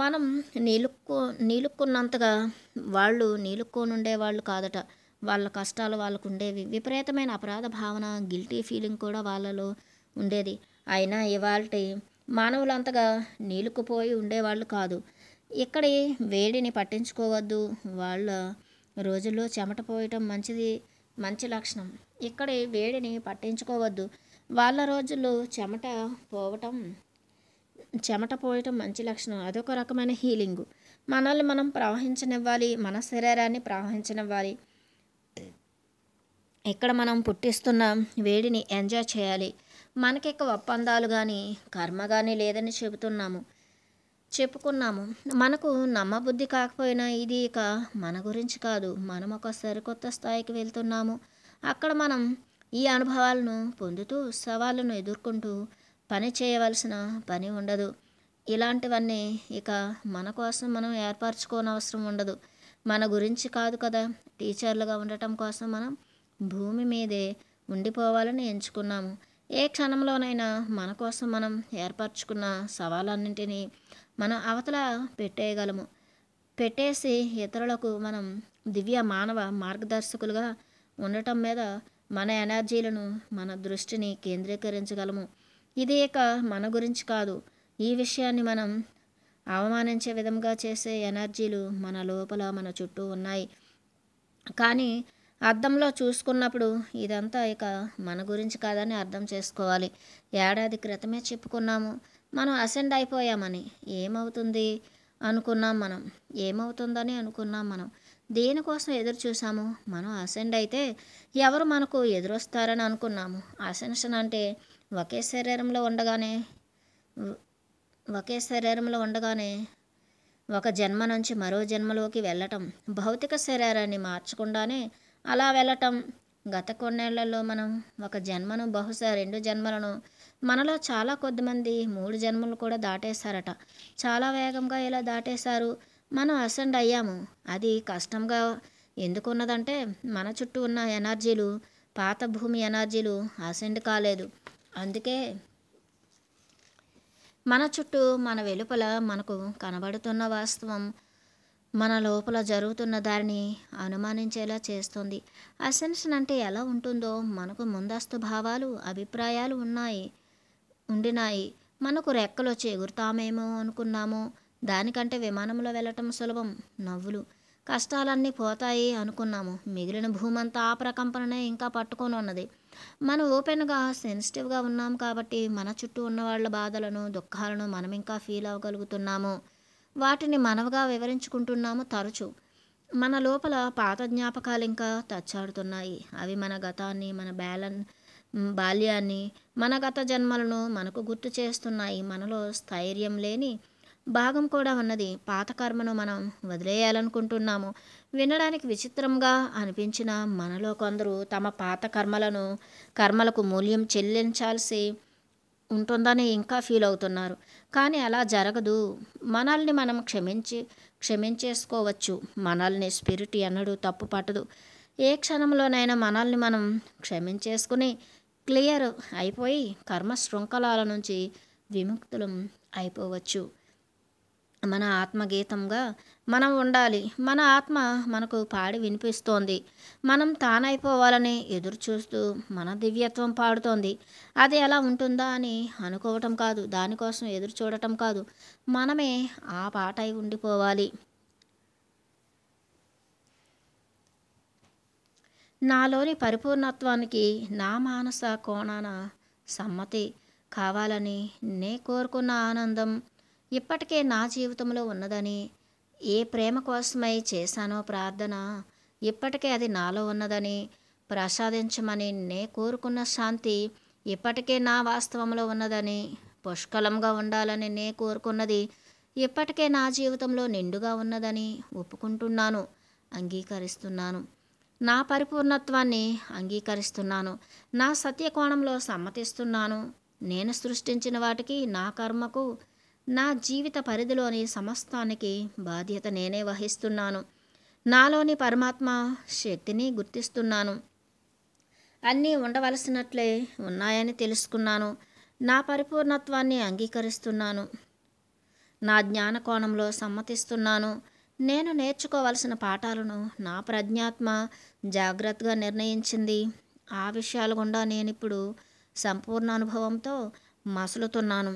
మనం నీలుక్కు నీలుక్కున్నంతగా వాళ్ళు వాళ్ళు కాదట వాళ్ళ కష్టాలు వాళ్ళకు ఉండేవి విపరీతమైన అపరాధ భావన గిల్టీ ఫీలింగ్ కూడా వాళ్ళలో ఉండేది అయినా ఇవాళ మానవులంతగా నీలుక్కుపోయి ఉండేవాళ్ళు కాదు ఇక్కడి వేడిని పట్టించుకోవద్దు వాళ్ళ రోజుల్లో చెమట పోయటం మంచిది మంచి లక్షణం ఇక్కడి వేడిని పట్టించుకోవద్దు వాళ్ళ రోజుల్లో చెమట పోవటం చెమట పోయటం మంచి లక్షణం అదొక రకమైన హీలింగు మనల్ని మనం ప్రవహించనివ్వాలి మన శరీరాన్ని ప్రవహించనివ్వాలి ఇక్కడ మనం పుట్టిస్తున్న వేడిని ఎంజాయ్ చేయాలి మనకి ఒప్పందాలు కానీ కర్మ కానీ లేదని చెబుతున్నాము చెప్పుకున్నాము మనకు నమ్మబుద్ధి కాకపోయినా ఇది ఇక మన గురించి కాదు మనం ఒక సరికొత్త స్థాయికి వెళ్తున్నాము అక్కడ మనం ఈ అనుభవాలను పొందుతూ సవాళ్ళను ఎదుర్కొంటూ పని చేయవలసిన పని ఉండదు ఇలాంటివన్నీ ఇక మన కోసం మనం ఏర్పరచుకోనవసరం ఉండదు మన గురించి కాదు కదా టీచర్లుగా ఉండటం కోసం మనం భూమి మీదే ఉండిపోవాలని ఎంచుకున్నాము ఏ క్షణంలోనైనా మన కోసం మనం ఏర్పరచుకున్న సవాళ్ళన్నింటినీ మనం అవతల పెట్టేయగలము పెట్టేసి ఇతరులకు మనం దివ్య మానవ మార్గదర్శకులుగా ఉండటం మీద మన ఎనర్జీలను మన దృష్టిని కేంద్రీకరించగలము ఇది ఇక మన గురించి కాదు ఈ విషయాన్ని మనం అవమానించే విధంగా చేసే ఎనర్జీలు మన లోపల మన చుట్టూ ఉన్నాయి కానీ అర్థంలో చూసుకున్నప్పుడు ఇదంతా ఇక మన గురించి కాదని అర్థం చేసుకోవాలి ఏడాది క్రితమే చెప్పుకున్నాము మనం అసెండ్ అయిపోయామని ఏమవుతుంది అనుకున్నాం మనం ఏమవుతుందని అనుకున్నాం మనం దేనికోసం ఎదురు చూసాము మనం అసెండ్ అయితే ఎవరు మనకు ఎదురొస్తారని అనుకున్నాము అసెన్షన్ అంటే ఒకే శరీరంలో ఉండగానే ఒకే శరీరంలో ఉండగానే ఒక జన్మ నుంచి మరో జన్మలోకి వెళ్ళటం భౌతిక శరీరాన్ని మార్చకుండానే అలా వెళ్ళటం గత కొన్నేళ్లలో మనం ఒక జన్మను బహుశా రెండు జన్మలను మనలో చాలా కొద్దిమంది మూడు జన్మలు కూడా దాటేశారట చాలా వేగంగా ఇలా దాటేశారు మనం అసెండ్ అయ్యాము అది కష్టంగా ఎందుకున్నదంటే మన చుట్టూ ఉన్న ఎనర్జీలు పాత భూమి ఎనర్జీలు అసెండ్ కాలేదు అందుకే మన చుట్టూ మన వెలుపల మనకు కనబడుతున్న వాస్తవం మన లోపల జరుగుతున్న దారిని అనుమానించేలా చేస్తుంది అసెన్షన్ అంటే ఎలా ఉంటుందో మనకు ముందస్తు భావాలు అభిప్రాయాలు ఉన్నాయి ఉండినాయి మనకు వచ్చి ఎగురుతామేమో అనుకున్నాము దానికంటే విమానంలో వెళ్ళటం సులభం నవ్వులు కష్టాలన్నీ పోతాయి అనుకున్నాము మిగిలిన భూమంతా ఆ ప్రకంపననే ఇంకా పట్టుకొని ఉన్నది మనం ఓపెన్గా సెన్సిటివ్గా ఉన్నాం కాబట్టి మన చుట్టూ ఉన్నవాళ్ళ బాధలను దుఃఖాలను మనం ఇంకా ఫీల్ అవ్వగలుగుతున్నాము వాటిని మనవగా వివరించుకుంటున్నాము తరచు మన లోపల పాత జ్ఞాపకాలు ఇంకా తచ్చాడుతున్నాయి అవి మన గతాన్ని మన బ్యాలెన్స్ బాల్యాన్ని మన గత జన్మలను మనకు గుర్తు చేస్తున్నాయి మనలో స్థైర్యం లేని భాగం కూడా ఉన్నది పాత కర్మను మనం వదిలేయాలనుకుంటున్నాము వినడానికి విచిత్రంగా అనిపించిన మనలో కొందరు తమ పాత కర్మలను కర్మలకు మూల్యం చెల్లించాల్సి ఉంటుందని ఇంకా ఫీల్ అవుతున్నారు కానీ అలా జరగదు మనల్ని మనం క్షమించి క్షమించేసుకోవచ్చు మనల్ని స్పిరిట్ ఎన్నడూ తప్పు పట్టదు ఏ క్షణంలోనైనా మనల్ని మనం క్షమించేసుకుని క్లియర్ అయిపోయి కర్మ శృంఖలాల నుంచి విముక్తులం అయిపోవచ్చు మన ఆత్మగీతంగా మనం ఉండాలి మన ఆత్మ మనకు పాడి వినిపిస్తోంది మనం తానైపోవాలని ఎదురు చూస్తూ మన దివ్యత్వం పాడుతోంది అది ఎలా ఉంటుందా అని అనుకోవటం కాదు దానికోసం ఎదురు చూడటం కాదు మనమే ఆ పాట ఉండిపోవాలి నాలోని పరిపూర్ణత్వానికి నా మానస కోణాన సమ్మతి కావాలని నే కోరుకున్న ఆనందం ఇప్పటికే నా జీవితంలో ఉన్నదని ఏ ప్రేమ కోసమై చేశానో ప్రార్థన ఇప్పటికే అది నాలో ఉన్నదని ప్రసాదించమని నే కోరుకున్న శాంతి ఇప్పటికే నా వాస్తవంలో ఉన్నదని పుష్కలంగా ఉండాలని నే కోరుకున్నది ఇప్పటికే నా జీవితంలో నిండుగా ఉన్నదని ఒప్పుకుంటున్నాను అంగీకరిస్తున్నాను నా పరిపూర్ణత్వాన్ని అంగీకరిస్తున్నాను నా సత్యకోణంలో సమ్మతిస్తున్నాను నేను సృష్టించిన వాటికి నా కర్మకు నా జీవిత పరిధిలోని సమస్తానికి బాధ్యత నేనే వహిస్తున్నాను నాలోని పరమాత్మ శక్తిని గుర్తిస్తున్నాను అన్నీ ఉండవలసినట్లే ఉన్నాయని తెలుసుకున్నాను నా పరిపూర్ణత్వాన్ని అంగీకరిస్తున్నాను నా జ్ఞానకోణంలో సమ్మతిస్తున్నాను నేను నేర్చుకోవలసిన పాఠాలను నా ప్రజ్ఞాత్మ జాగ్రత్తగా నిర్ణయించింది ఆ విషయాలు గుండా నేను ఇప్పుడు సంపూర్ణ అనుభవంతో మసులుతున్నాను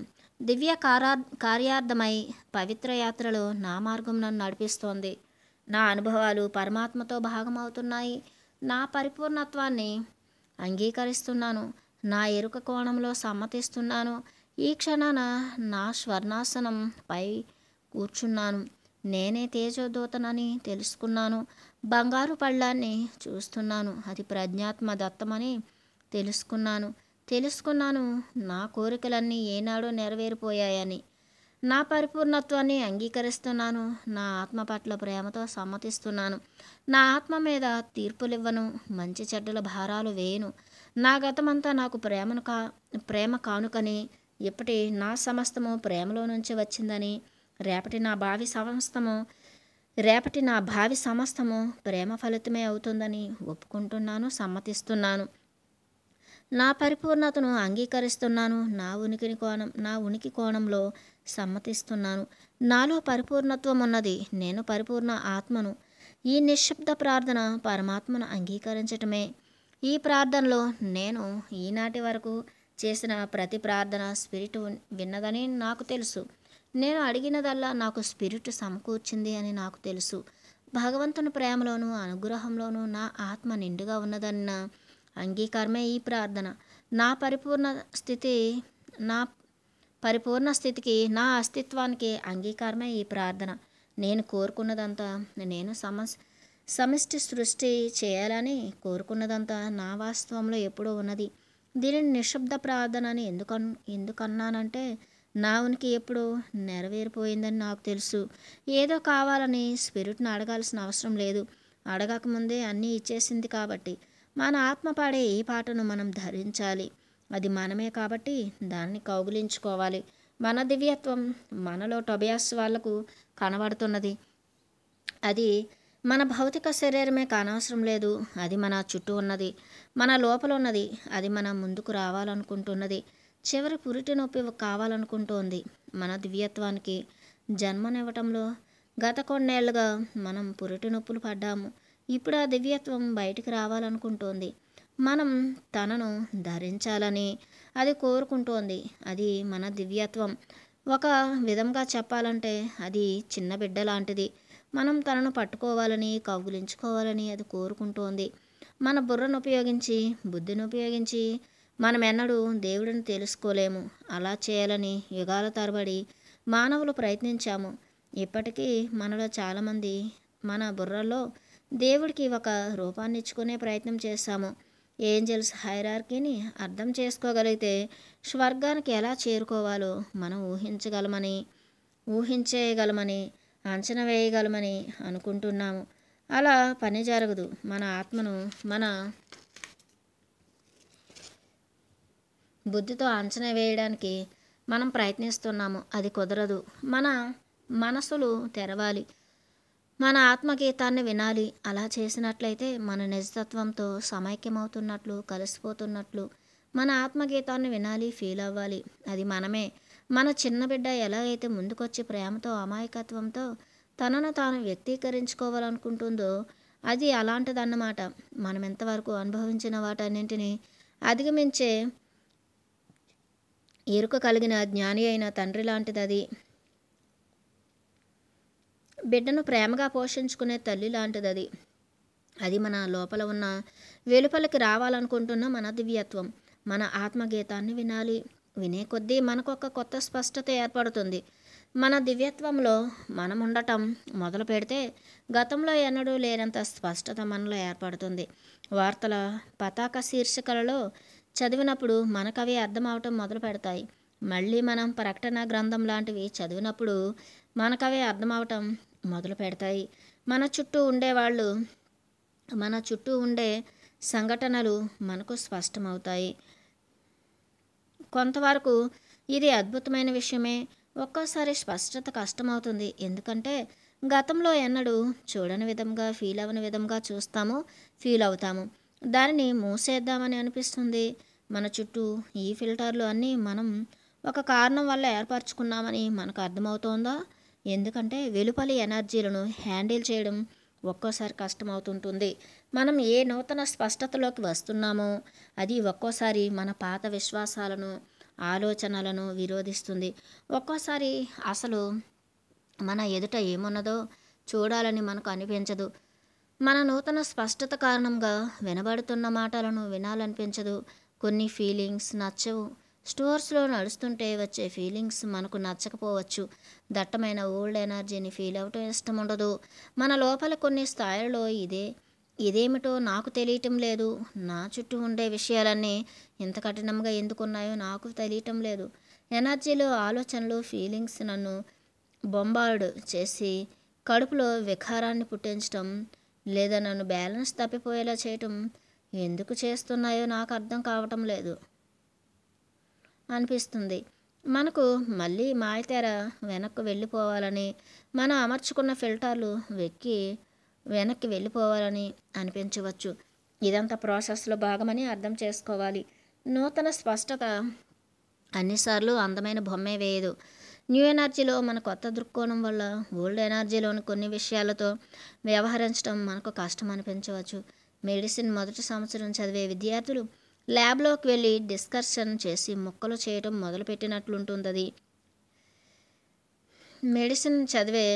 దివ్య కారా కార్యార్థమై పవిత్ర యాత్రలో నా మార్గం నన్ను నడిపిస్తోంది నా అనుభవాలు పరమాత్మతో భాగమవుతున్నాయి నా పరిపూర్ణత్వాన్ని అంగీకరిస్తున్నాను నా ఎరుక కోణంలో సమ్మతిస్తున్నాను ఈ క్షణాన నా స్వర్ణాసనం పై కూర్చున్నాను నేనే తేజోదూతనని తెలుసుకున్నాను బంగారు పళ్ళాన్ని చూస్తున్నాను అది ప్రజ్ఞాత్మ దత్తమని తెలుసుకున్నాను తెలుసుకున్నాను నా కోరికలన్నీ ఏనాడో నెరవేరిపోయాయని నా పరిపూర్ణత్వాన్ని అంగీకరిస్తున్నాను నా ఆత్మ పట్ల ప్రేమతో సమ్మతిస్తున్నాను నా ఆత్మ మీద తీర్పులివ్వను మంచి చెడ్డల భారాలు వేయను నా గతమంతా నాకు ప్రేమను కా ప్రేమ కానుకని ఇప్పటి నా సమస్తము ప్రేమలో నుంచి వచ్చిందని రేపటి నా భావి సమస్తము రేపటి నా భావి సమస్తము ప్రేమ ఫలితమే అవుతుందని ఒప్పుకుంటున్నాను సమ్మతిస్తున్నాను నా పరిపూర్ణతను అంగీకరిస్తున్నాను నా ఉనికిని కోణం నా ఉనికి కోణంలో సమ్మతిస్తున్నాను నాలో పరిపూర్ణత్వం ఉన్నది నేను పరిపూర్ణ ఆత్మను ఈ నిశ్శబ్ద ప్రార్థన పరమాత్మను అంగీకరించటమే ఈ ప్రార్థనలో నేను ఈనాటి వరకు చేసిన ప్రతి ప్రార్థన స్పిరిట్ విన్నదని నాకు తెలుసు నేను అడిగినదల్లా నాకు స్పిరిట్ సమకూర్చింది అని నాకు తెలుసు భగవంతుని ప్రేమలోనూ అనుగ్రహంలోనూ నా ఆత్మ నిండుగా ఉన్నదన్న అంగీకారమే ఈ ప్రార్థన నా పరిపూర్ణ స్థితి నా పరిపూర్ణ స్థితికి నా అస్తిత్వానికి అంగీకారమే ఈ ప్రార్థన నేను కోరుకున్నదంతా నేను సమస్ సమిష్టి సృష్టి చేయాలని కోరుకున్నదంతా నా వాస్తవంలో ఎప్పుడూ ఉన్నది దీనిని నిశ్శబ్ద ప్రార్థన అని ఎందుకన్ ఎందుకన్నానంటే నా ఉనికి ఎప్పుడు నెరవేరిపోయిందని నాకు తెలుసు ఏదో కావాలని స్పిరిట్ని అడగాల్సిన అవసరం లేదు అడగకముందే అన్నీ ఇచ్చేసింది కాబట్టి మన ఆత్మ పాడే ఈ పాటను మనం ధరించాలి అది మనమే కాబట్టి దాన్ని కౌగులించుకోవాలి మన దివ్యత్వం మనలో టొబియాస్ వాళ్లకు కనబడుతున్నది అది మన భౌతిక శరీరమే కానవసరం లేదు అది మన చుట్టూ ఉన్నది మన లోపల ఉన్నది అది మన ముందుకు రావాలనుకుంటున్నది చివరి పురిటి నొప్పి కావాలనుకుంటోంది మన దివ్యత్వానికి జన్మనివ్వటంలో గత కొన్నేళ్లుగా మనం పురిటి నొప్పులు పడ్డాము ఇప్పుడు ఆ దివ్యత్వం బయటికి రావాలనుకుంటోంది మనం తనను ధరించాలని అది కోరుకుంటోంది అది మన దివ్యత్వం ఒక విధంగా చెప్పాలంటే అది చిన్న బిడ్డ లాంటిది మనం తనను పట్టుకోవాలని కౌగులించుకోవాలని అది కోరుకుంటోంది మన బుర్రను ఉపయోగించి బుద్ధిని ఉపయోగించి మనం ఎన్నడూ దేవుడిని తెలుసుకోలేము అలా చేయాలని యుగాల తరబడి మానవులు ప్రయత్నించాము ఇప్పటికీ మనలో చాలామంది మన బుర్రలో దేవుడికి ఒక రూపాన్ని ఇచ్చుకునే ప్రయత్నం చేస్తాము ఏంజల్స్ హైరార్కీని అర్థం చేసుకోగలిగితే స్వర్గానికి ఎలా చేరుకోవాలో మనం ఊహించగలమని ఊహించేయగలమని అంచనా వేయగలమని అనుకుంటున్నాము అలా పని జరగదు మన ఆత్మను మన బుద్ధితో అంచనా వేయడానికి మనం ప్రయత్నిస్తున్నాము అది కుదరదు మన మనసులు తెరవాలి మన ఆత్మగీతాన్ని వినాలి అలా చేసినట్లయితే మన నిజతత్వంతో సమైక్యమవుతున్నట్లు కలిసిపోతున్నట్లు మన ఆత్మగీతాన్ని వినాలి ఫీల్ అవ్వాలి అది మనమే మన చిన్న బిడ్డ ఎలా అయితే ముందుకొచ్చి ప్రేమతో అమాయకత్వంతో తనను తాను వ్యక్తీకరించుకోవాలనుకుంటుందో అది అలాంటిదన్నమాట మనం ఎంతవరకు అనుభవించిన వాటన్నింటినీ అధిగమించే ఎరుక కలిగిన జ్ఞాని అయిన తండ్రి లాంటిదది బిడ్డను ప్రేమగా పోషించుకునే తల్లి లాంటిదది అది మన లోపల ఉన్న వెలుపలికి రావాలనుకుంటున్న మన దివ్యత్వం మన ఆత్మగీతాన్ని వినాలి వినే కొద్దీ మనకొక కొత్త స్పష్టత ఏర్పడుతుంది మన దివ్యత్వంలో మనం ఉండటం మొదలు పెడితే గతంలో ఎన్నడూ లేనంత స్పష్టత మనలో ఏర్పడుతుంది వార్తల పతాక శీర్షికలలో చదివినప్పుడు మనకవి అర్థం అవటం మొదలు పెడతాయి మళ్ళీ మనం ప్రకటన గ్రంథం లాంటివి చదివినప్పుడు మనకవే అర్థం అవటం మొదలు పెడతాయి మన చుట్టూ ఉండేవాళ్ళు మన చుట్టూ ఉండే సంఘటనలు మనకు స్పష్టమవుతాయి కొంతవరకు ఇది అద్భుతమైన విషయమే ఒక్కోసారి స్పష్టత కష్టమవుతుంది ఎందుకంటే గతంలో ఎన్నడూ చూడని విధంగా ఫీల్ అవని విధంగా చూస్తాము ఫీల్ అవుతాము దానిని మూసేద్దామని అనిపిస్తుంది మన చుట్టూ ఈ ఫిల్టర్లు అన్నీ మనం ఒక కారణం వల్ల ఏర్పరచుకున్నామని మనకు అర్థమవుతోందా ఎందుకంటే వెలుపలి ఎనర్జీలను హ్యాండిల్ చేయడం ఒక్కోసారి కష్టమవుతుంటుంది మనం ఏ నూతన స్పష్టతలోకి వస్తున్నామో అది ఒక్కోసారి మన పాత విశ్వాసాలను ఆలోచనలను విరోధిస్తుంది ఒక్కోసారి అసలు మన ఎదుట ఏమున్నదో చూడాలని మనకు అనిపించదు మన నూతన స్పష్టత కారణంగా వినబడుతున్న మాటలను వినాలనిపించదు కొన్ని ఫీలింగ్స్ నచ్చవు స్టోర్స్లో నడుస్తుంటే వచ్చే ఫీలింగ్స్ మనకు నచ్చకపోవచ్చు దట్టమైన ఓల్డ్ ఎనర్జీని ఫీల్ అవటం ఇష్టం ఉండదు మన లోపల కొన్ని స్థాయిలలో ఇదే ఇదేమిటో నాకు తెలియటం లేదు నా చుట్టూ ఉండే విషయాలన్నీ ఎంత కఠినంగా ఎందుకున్నాయో నాకు తెలియటం లేదు ఎనర్జీలో ఆలోచనలు ఫీలింగ్స్ నన్ను బొంబాడు చేసి కడుపులో వికారాన్ని పుట్టించడం లేదా నన్ను బ్యాలెన్స్ తప్పిపోయేలా చేయటం ఎందుకు చేస్తున్నాయో నాకు అర్థం కావటం లేదు అనిపిస్తుంది మనకు మళ్ళీ మాయతెర వెనక్కు వెళ్ళిపోవాలని మనం అమర్చుకున్న ఫిల్టర్లు వెక్కి వెనక్కి వెళ్ళిపోవాలని అనిపించవచ్చు ఇదంతా ప్రాసెస్లో భాగమని అర్థం చేసుకోవాలి నూతన స్పష్టత అన్నిసార్లు అందమైన బొమ్మే వేయదు న్యూ ఎనర్జీలో మన కొత్త దృక్కోణం వల్ల ఓల్డ్ ఎనర్జీలోని కొన్ని విషయాలతో వ్యవహరించడం మనకు కష్టం అనిపించవచ్చు మెడిసిన్ మొదటి సంవత్సరం చదివే విద్యార్థులు ల్యాబ్లోకి వెళ్ళి డిస్కషన్ చేసి మొక్కలు చేయడం మొదలుపెట్టినట్లుంటుంది మెడిసిన్ చదివే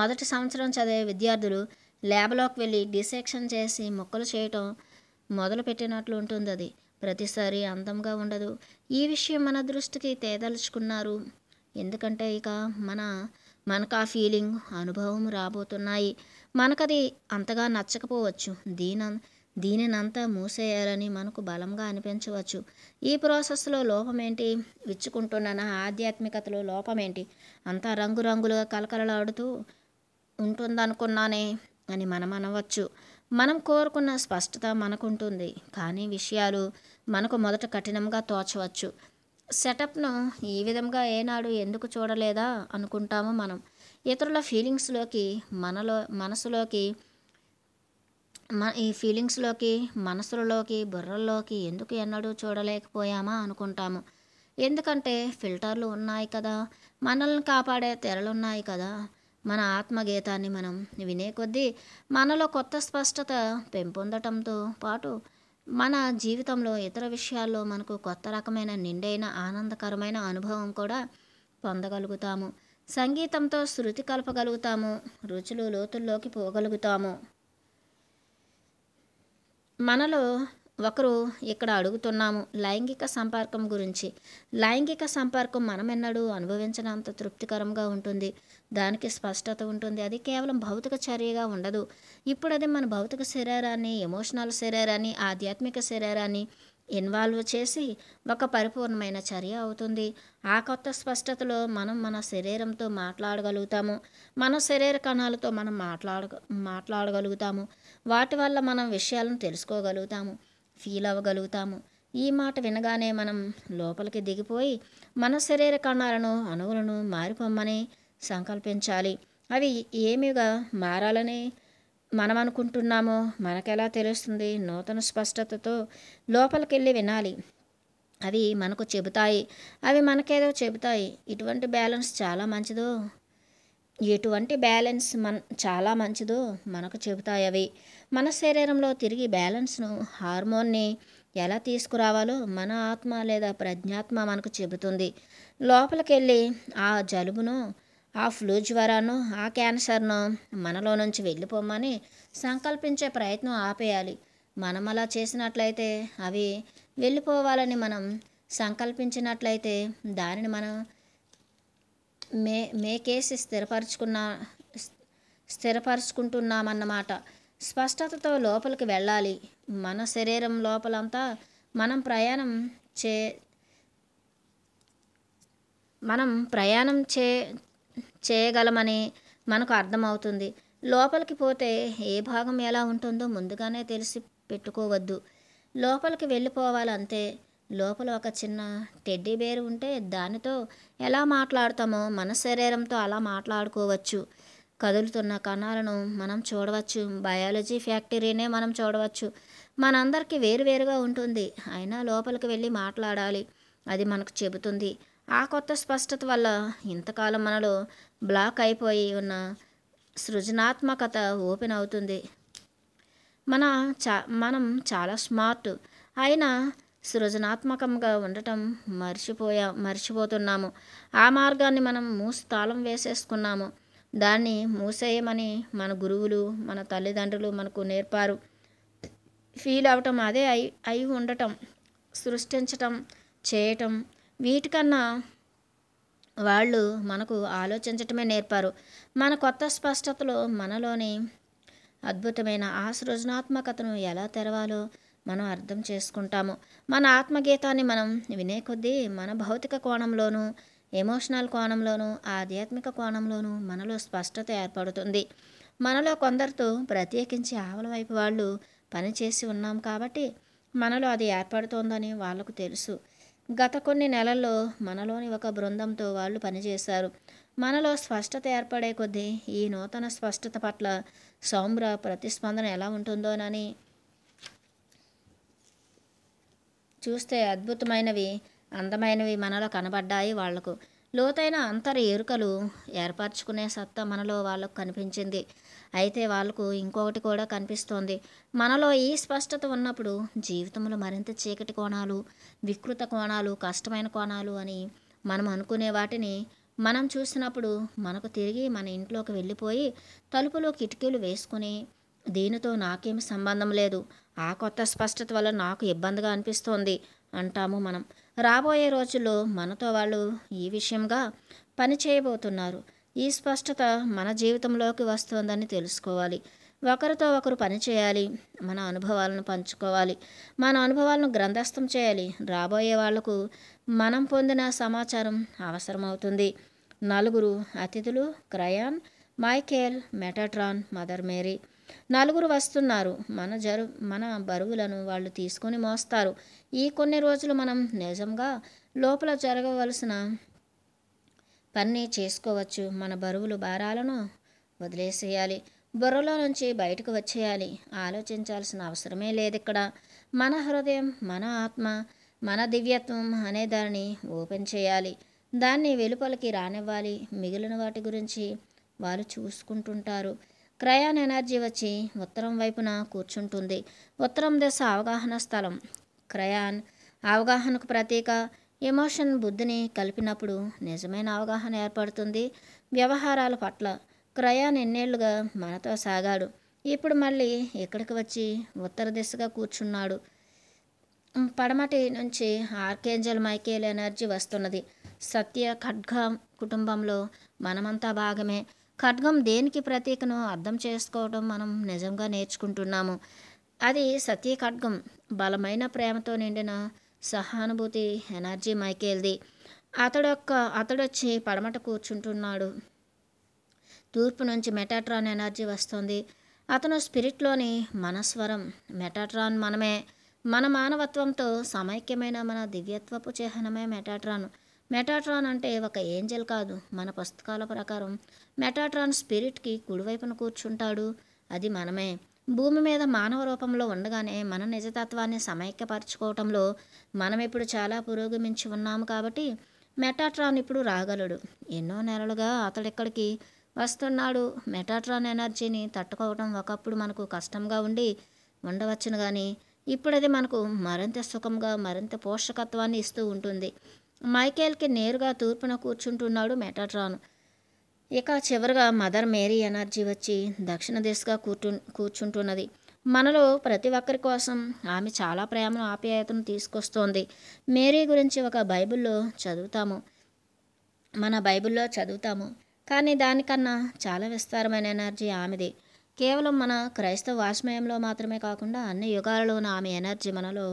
మొదటి సంవత్సరం చదివే విద్యార్థులు ల్యాబ్లోకి వెళ్ళి డిసెక్షన్ చేసి మొక్కలు చేయటం మొదలుపెట్టినట్లు ఉంటుంది అది ప్రతిసారి అందంగా ఉండదు ఈ విషయం మన దృష్టికి తేదలుచుకున్నారు ఎందుకంటే ఇక మన మనకు ఆ ఫీలింగ్ అనుభవం రాబోతున్నాయి మనకది అంతగా నచ్చకపోవచ్చు దీని దీనినంతా మూసేయాలని మనకు బలంగా అనిపించవచ్చు ఈ ప్రాసెస్లో లోపమేంటి విచ్చుకుంటున్న నా ఆధ్యాత్మికతలో లోపమేంటి అంతా రంగురంగులుగా కలకలలాడుతూ ఉంటుందనుకున్నానే అని మనం అనవచ్చు మనం కోరుకున్న స్పష్టత మనకుంటుంది కానీ విషయాలు మనకు మొదట కఠినంగా తోచవచ్చు సెటప్ను ఈ విధంగా ఏనాడు ఎందుకు చూడలేదా అనుకుంటాము మనం ఇతరుల ఫీలింగ్స్లోకి మనలో మనసులోకి మన ఈ ఫీలింగ్స్లోకి మనసులలోకి బుర్రల్లోకి ఎందుకు ఎన్నడూ చూడలేకపోయామా అనుకుంటాము ఎందుకంటే ఫిల్టర్లు ఉన్నాయి కదా మనల్ని కాపాడే తెరలున్నాయి కదా మన ఆత్మగీతాన్ని మనం వినే కొద్దీ మనలో కొత్త స్పష్టత పెంపొందటంతో పాటు మన జీవితంలో ఇతర విషయాల్లో మనకు కొత్త రకమైన నిండైన ఆనందకరమైన అనుభవం కూడా పొందగలుగుతాము సంగీతంతో శృతి కలపగలుగుతాము రుచులు లోతుల్లోకి పోగలుగుతాము మనలో ఒకరు ఇక్కడ అడుగుతున్నాము లైంగిక సంపర్కం గురించి లైంగిక సంపర్కం మనం ఎన్నడూ అనుభవించినంత తృప్తికరంగా ఉంటుంది దానికి స్పష్టత ఉంటుంది అది కేవలం భౌతిక చర్యగా ఉండదు ఇప్పుడు అది మన భౌతిక శరీరాన్ని ఎమోషనల్ శరీరాన్ని ఆధ్యాత్మిక శరీరాన్ని ఇన్వాల్వ్ చేసి ఒక పరిపూర్ణమైన చర్య అవుతుంది ఆ కొత్త స్పష్టతలో మనం మన శరీరంతో మాట్లాడగలుగుతాము మన శరీర కణాలతో మనం మాట్లాడ మాట్లాడగలుగుతాము వాటి వల్ల మనం విషయాలను తెలుసుకోగలుగుతాము ఫీల్ అవ్వగలుగుతాము ఈ మాట వినగానే మనం లోపలికి దిగిపోయి మన శరీర కణాలను అణువులను మారిపోమ్మని సంకల్పించాలి అవి ఏమిగా మారాలని మనం అనుకుంటున్నామో మనకెలా తెలుస్తుంది నూతన స్పష్టతతో లోపలికెళ్ళి వినాలి అవి మనకు చెబుతాయి అవి మనకేదో చెబుతాయి ఇటువంటి బ్యాలెన్స్ చాలా మంచిదో ఎటువంటి బ్యాలెన్స్ మన చాలా మంచిదో మనకు చెబుతాయి అవి మన శరీరంలో తిరిగి బ్యాలెన్స్ను హార్మోన్ని ఎలా తీసుకురావాలో మన ఆత్మ లేదా ప్రజ్ఞాత్మ మనకు చెబుతుంది లోపలికెళ్ళి ఆ జలుబును ఆ ఫ్లూ జ్వరాను ఆ క్యాన్సర్ను మనలో నుంచి వెళ్ళిపోమని సంకల్పించే ప్రయత్నం ఆపేయాలి మనం అలా చేసినట్లయితే అవి వెళ్ళిపోవాలని మనం సంకల్పించినట్లయితే దానిని మనం మే మేకేసి స్థిరపరచుకున్న స్థిరపరచుకుంటున్నామన్నమాట స్పష్టతతో లోపలికి వెళ్ళాలి మన శరీరం లోపలంతా మనం ప్రయాణం చే మనం ప్రయాణం చే చేయగలమని మనకు అర్థమవుతుంది లోపలికి పోతే ఏ భాగం ఎలా ఉంటుందో ముందుగానే తెలిసి పెట్టుకోవద్దు లోపలికి వెళ్ళిపోవాలంతే లోపల ఒక చిన్న టెడ్డీ బేర్ ఉంటే దానితో ఎలా మాట్లాడతామో మన శరీరంతో అలా మాట్లాడుకోవచ్చు కదులుతున్న కణాలను మనం చూడవచ్చు బయాలజీ ఫ్యాక్టరీనే మనం చూడవచ్చు మనందరికీ వేరువేరుగా ఉంటుంది అయినా లోపలికి వెళ్ళి మాట్లాడాలి అది మనకు చెబుతుంది ఆ కొత్త స్పష్టత వల్ల ఇంతకాలం మనలో బ్లాక్ అయిపోయి ఉన్న సృజనాత్మకత ఓపెన్ అవుతుంది మన చా మనం చాలా స్మార్ట్ అయినా సృజనాత్మకంగా ఉండటం మర్చిపోయా మర్చిపోతున్నాము ఆ మార్గాన్ని మనం తాళం వేసేసుకున్నాము దాన్ని మూసేయమని మన గురువులు మన తల్లిదండ్రులు మనకు నేర్పారు ఫీల్ అవటం అదే అయి అయి ఉండటం సృష్టించటం చేయటం వీటికన్నా వాళ్ళు మనకు ఆలోచించటమే నేర్పారు మన కొత్త స్పష్టతలో మనలోని అద్భుతమైన ఆ సృజనాత్మకతను ఎలా తెరవాలో మనం అర్థం చేసుకుంటాము మన ఆత్మగీతాన్ని మనం వినే కొద్దీ మన భౌతిక కోణంలోనూ ఎమోషనల్ కోణంలోనూ ఆధ్యాత్మిక కోణంలోనూ మనలో స్పష్టత ఏర్పడుతుంది మనలో కొందరితో ప్రత్యేకించి ఆవుల వైపు వాళ్ళు పనిచేసి ఉన్నాం కాబట్టి మనలో అది ఏర్పడుతోందని వాళ్లకు తెలుసు గత కొన్ని నెలల్లో మనలోని ఒక బృందంతో వాళ్ళు పనిచేశారు మనలో స్పష్టత ఏర్పడే కొద్దీ ఈ నూతన స్పష్టత పట్ల సౌమ్ర ప్రతిస్పందన ఎలా ఉంటుందోనని చూస్తే అద్భుతమైనవి అందమైనవి మనలో కనబడ్డాయి వాళ్లకు లోతైన అంతర ఎరుకలు ఏర్పరచుకునే సత్తా మనలో వాళ్ళకు కనిపించింది అయితే వాళ్ళకు ఇంకొకటి కూడా కనిపిస్తోంది మనలో ఈ స్పష్టత ఉన్నప్పుడు జీవితంలో మరింత చీకటి కోణాలు వికృత కోణాలు కష్టమైన కోణాలు అని మనం అనుకునే వాటిని మనం చూసినప్పుడు మనకు తిరిగి మన ఇంట్లోకి వెళ్ళిపోయి తలుపులో కిటికీలు వేసుకుని దీనితో నాకేమి సంబంధం లేదు ఆ కొత్త స్పష్టత వల్ల నాకు ఇబ్బందిగా అనిపిస్తోంది అంటాము మనం రాబోయే రోజుల్లో మనతో వాళ్ళు ఈ విషయంగా పని చేయబోతున్నారు ఈ స్పష్టత మన జీవితంలోకి వస్తుందని తెలుసుకోవాలి ఒకరితో ఒకరు పనిచేయాలి మన అనుభవాలను పంచుకోవాలి మన అనుభవాలను గ్రంథస్థం చేయాలి రాబోయే వాళ్లకు మనం పొందిన సమాచారం అవసరమవుతుంది నలుగురు అతిథులు Kryon Michael Metatron Mother Mary నలుగురు వస్తున్నారు మన జరు మన బరువులను వాళ్ళు తీసుకొని మోస్తారు ఈ కొన్ని రోజులు మనం నిజంగా లోపల జరగవలసిన పని చేసుకోవచ్చు మన బరువులు భారాలను వదిలేసేయాలి బుర్రలో నుంచి బయటకు వచ్చేయాలి ఆలోచించాల్సిన అవసరమే లేదు ఇక్కడ మన హృదయం మన ఆత్మ మన దివ్యత్వం అనే దానిని ఓపెన్ చేయాలి దాన్ని వెలుపలికి రానివ్వాలి మిగిలిన వాటి గురించి వాళ్ళు చూసుకుంటుంటారు క్రయాన్ ఎనర్జీ వచ్చి ఉత్తరం వైపున కూర్చుంటుంది ఉత్తరం దశ అవగాహన స్థలం క్రయాన్ అవగాహనకు ప్రతీక ఎమోషన్ బుద్ధిని కలిపినప్పుడు నిజమైన అవగాహన ఏర్పడుతుంది వ్యవహారాల పట్ల క్రయాన్ ఎన్నేళ్లుగా మనతో సాగాడు ఇప్పుడు మళ్ళీ ఇక్కడికి వచ్చి ఉత్తర దిశగా కూర్చున్నాడు పడమటి నుంచి ఆర్కేంజల్ మైకేల్ ఎనర్జీ వస్తున్నది సత్య ఖడ్గా కుటుంబంలో మనమంతా భాగమే ఖడ్గం దేనికి ప్రతీకను అర్థం చేసుకోవడం మనం నిజంగా నేర్చుకుంటున్నాము అది సతీ ఖడ్గం బలమైన ప్రేమతో నిండిన సహానుభూతి ఎనర్జీ మైకేల్ది అతడు వచ్చి పడమట కూర్చుంటున్నాడు తూర్పు నుంచి మెటాట్రాన్ ఎనర్జీ వస్తుంది అతను స్పిరిట్లోని మనస్వరం మెటాట్రాన్ మనమే మన మానవత్వంతో సమైక్యమైన మన దివ్యత్వపు చిహ్నమే మెటాట్రాన్ మెటాట్రాన్ అంటే ఒక ఏంజల్ కాదు మన పుస్తకాల ప్రకారం మెటాట్రాన్ స్పిరిట్కి కుడివైపున కూర్చుంటాడు అది మనమే భూమి మీద మానవ రూపంలో ఉండగానే మన నిజతత్వాన్ని సమైక్యపరచుకోవటంలో మనం ఇప్పుడు చాలా పురోగమించి ఉన్నాము కాబట్టి మెటాట్రాన్ ఇప్పుడు రాగలడు ఎన్నో నెలలుగా అతడిక్కడికి వస్తున్నాడు మెటాట్రాన్ ఎనర్జీని తట్టుకోవటం ఒకప్పుడు మనకు కష్టంగా ఉండి ఉండవచ్చును కానీ ఇప్పుడు అది మనకు మరింత సుఖంగా మరింత పోషకత్వాన్ని ఇస్తూ ఉంటుంది మైకేల్కి నేరుగా తూర్పున కూర్చుంటున్నాడు మెటాట్రాన్ ఇక చివరిగా మదర్ మేరీ ఎనర్జీ వచ్చి దక్షిణ దిశగా కూర్చు కూర్చుంటున్నది మనలో ప్రతి ఒక్కరి కోసం ఆమె చాలా ప్రేమను ఆప్యాయతను తీసుకొస్తోంది మేరీ గురించి ఒక బైబిల్లో చదువుతాము మన బైబిల్లో చదువుతాము కానీ దానికన్నా చాలా విస్తారమైన ఎనర్జీ ఆమెది కేవలం మన క్రైస్తవ వాస్మయంలో మాత్రమే కాకుండా అన్ని యుగాలలోనూ ఆమె ఎనర్జీ మనలో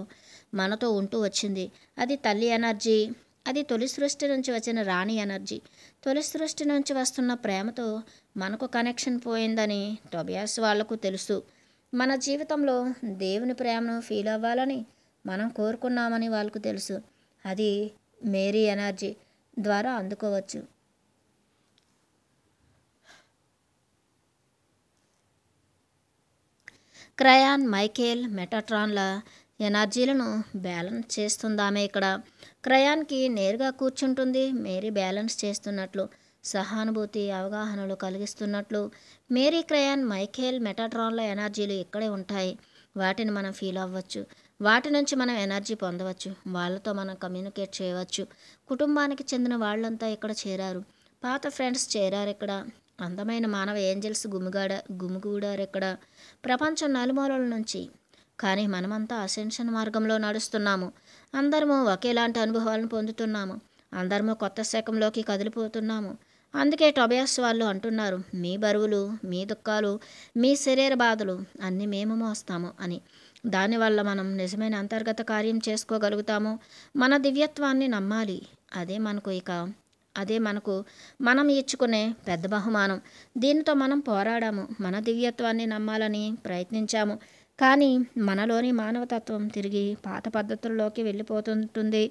మనతో ఉంటూ వచ్చింది అది తల్లి ఎనర్జీ అది తొలి సృష్టి నుంచి వచ్చిన రాణి ఎనర్జీ తొలి సృష్టి నుంచి వస్తున్న ప్రేమతో మనకు కనెక్షన్ పోయిందని టొబియాస్ వాళ్లకు తెలుసు మన జీవితంలో దేవుని ప్రేమను ఫీల్ అవ్వాలని మనం కోరుకున్నామని వాళ్ళకు తెలుసు అది మేరీ ఎనర్జీ ద్వారా అందుకోవచ్చు క్రయాన్ మైకేల్ మెటాట్రాన్ల ఎనర్జీలను బ్యాలెన్స్ చేస్తుందామే ఇక్కడ క్రయానికి నేరుగా కూర్చుంటుంది మేరీ బ్యాలెన్స్ చేస్తున్నట్లు సహానుభూతి అవగాహనలు కలిగిస్తున్నట్లు మేరీ క్రయాన్ మైఖేల్ మెటాట్రాన్ల ఎనర్జీలు ఇక్కడే ఉంటాయి వాటిని మనం ఫీల్ అవ్వచ్చు వాటి నుంచి మనం ఎనర్జీ పొందవచ్చు వాళ్ళతో మనం కమ్యూనికేట్ చేయవచ్చు కుటుంబానికి చెందిన వాళ్ళంతా ఇక్కడ చేరారు పాత ఫ్రెండ్స్ చేరారు ఇక్కడ అందమైన మానవ ఏంజల్స్ గుమిగాడ గుమిగూడారు ఇక్కడ ప్రపంచం నలుమూలల నుంచి కానీ మనమంతా అసెన్షన్ మార్గంలో నడుస్తున్నాము అందరము ఒకేలాంటి అనుభవాలను పొందుతున్నాము అందరము కొత్త శకంలోకి కదిలిపోతున్నాము అందుకే టొబయాస్ వాళ్ళు అంటున్నారు మీ బరువులు మీ దుఃఖాలు మీ శరీర బాధలు అన్నీ మేము మోస్తాము అని దానివల్ల మనం నిజమైన అంతర్గత కార్యం చేసుకోగలుగుతాము మన దివ్యత్వాన్ని నమ్మాలి అదే మనకు ఇక అదే మనకు మనం ఇచ్చుకునే పెద్ద బహుమానం దీనితో మనం పోరాడాము మన దివ్యత్వాన్ని నమ్మాలని ప్రయత్నించాము కానీ మనలోని మానవతత్వం తిరిగి పాత పద్ధతుల్లోకి వెళ్ళిపోతుంటుంది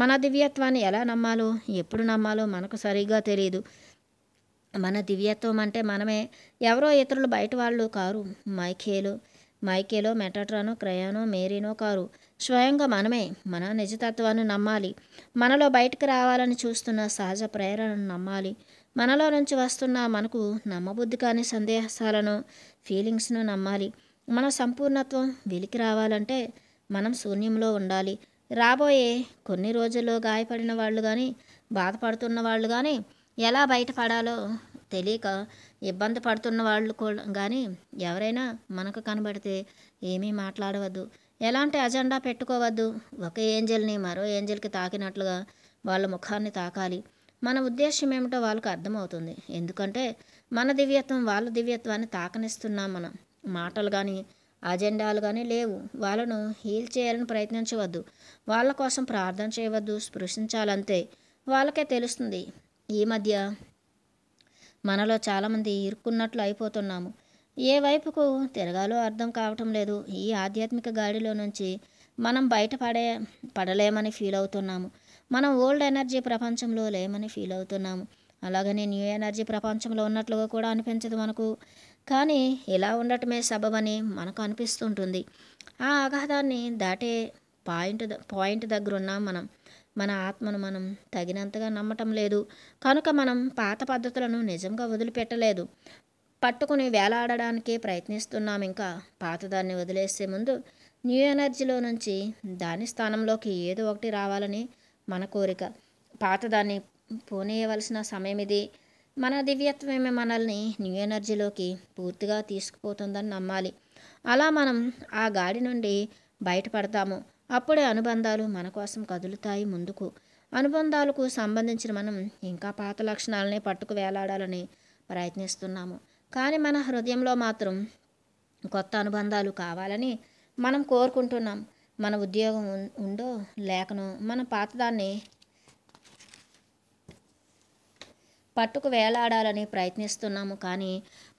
మన దివ్యత్వాన్ని ఎలా నమ్మాలో ఎప్పుడు నమ్మాలో మనకు సరిగ్గా తెలియదు మన దివ్యత్వం అంటే మనమే ఎవరో ఇతరులు బయట వాళ్ళు కారు మైఖేలు మైకేలో మెటాట్రానో క్రయానో మేరీనో కారు స్వయంగా మనమే మన నిజతత్వాన్ని నమ్మాలి మనలో బయటకు రావాలని చూస్తున్న సహజ ప్రేరణను నమ్మాలి మనలో నుంచి వస్తున్న మనకు నమ్మబుద్ధి కాని సందేహాలను ఫీలింగ్స్ను నమ్మాలి మన సంపూర్ణత్వం వెలికి రావాలంటే మనం శూన్యంలో ఉండాలి రాబోయే కొన్ని రోజుల్లో గాయపడిన వాళ్ళు కానీ బాధపడుతున్న వాళ్ళు కానీ ఎలా బయటపడాలో తెలియక ఇబ్బంది పడుతున్న వాళ్ళు కూడా కానీ ఎవరైనా మనకు కనబడితే ఏమీ మాట్లాడవద్దు ఎలాంటి అజెండా పెట్టుకోవద్దు ఒక ఏంజల్ని మరో ఏంజల్కి తాకినట్లుగా వాళ్ళ ముఖాన్ని తాకాలి మన ఉద్దేశం ఏమిటో వాళ్ళకు అర్థమవుతుంది ఎందుకంటే మన దివ్యత్వం వాళ్ళ దివ్యత్వాన్ని తాకనిస్తున్నాం మనం మాటలు కానీ అజెండాలు కానీ లేవు వాళ్ళను హీల్ చేయాలని ప్రయత్నించవద్దు వాళ్ళ కోసం ప్రార్థన చేయవద్దు స్పృశించాలంతే వాళ్ళకే తెలుస్తుంది ఈ మధ్య మనలో చాలామంది ఇరుక్కున్నట్లు అయిపోతున్నాము ఏ వైపుకు తిరగాలో అర్థం కావటం లేదు ఈ ఆధ్యాత్మిక గాడిలో నుంచి మనం బయటపడే పడలేమని ఫీల్ అవుతున్నాము మనం ఓల్డ్ ఎనర్జీ ప్రపంచంలో లేమని ఫీల్ అవుతున్నాము అలాగనే న్యూ ఎనర్జీ ప్రపంచంలో ఉన్నట్లుగా కూడా అనిపించదు మనకు కానీ ఇలా ఉండటమే సబబని మనకు అనిపిస్తుంటుంది ఆ అగాధాన్ని దాటే పాయింట్ పాయింట్ దగ్గర ఉన్నాం మనం మన ఆత్మను మనం తగినంతగా నమ్మటం లేదు కనుక మనం పాత పద్ధతులను నిజంగా వదిలిపెట్టలేదు పట్టుకుని వేలాడడానికి ప్రయత్నిస్తున్నాం ఇంకా పాతదాన్ని వదిలేసే ముందు న్యూ ఎనర్జీలో నుంచి దాని స్థానంలోకి ఏదో ఒకటి రావాలని మన కోరిక పాతదాన్ని పోనేయవలసిన సమయం ఇది మన దివ్యత్వమే మనల్ని న్యూ ఎనర్జీలోకి పూర్తిగా తీసుకుపోతుందని నమ్మాలి అలా మనం ఆ గాడి నుండి బయటపడతాము అప్పుడే అనుబంధాలు మన కోసం కదులుతాయి ముందుకు అనుబంధాలకు సంబంధించిన మనం ఇంకా పాత లక్షణాలనే పట్టుకు వేలాడాలని ప్రయత్నిస్తున్నాము కానీ మన హృదయంలో మాత్రం కొత్త అనుబంధాలు కావాలని మనం కోరుకుంటున్నాం మన ఉద్యోగం ఉందో లేకనో మన పాతదాన్ని పట్టుకు వేలాడాలని ప్రయత్నిస్తున్నాము కానీ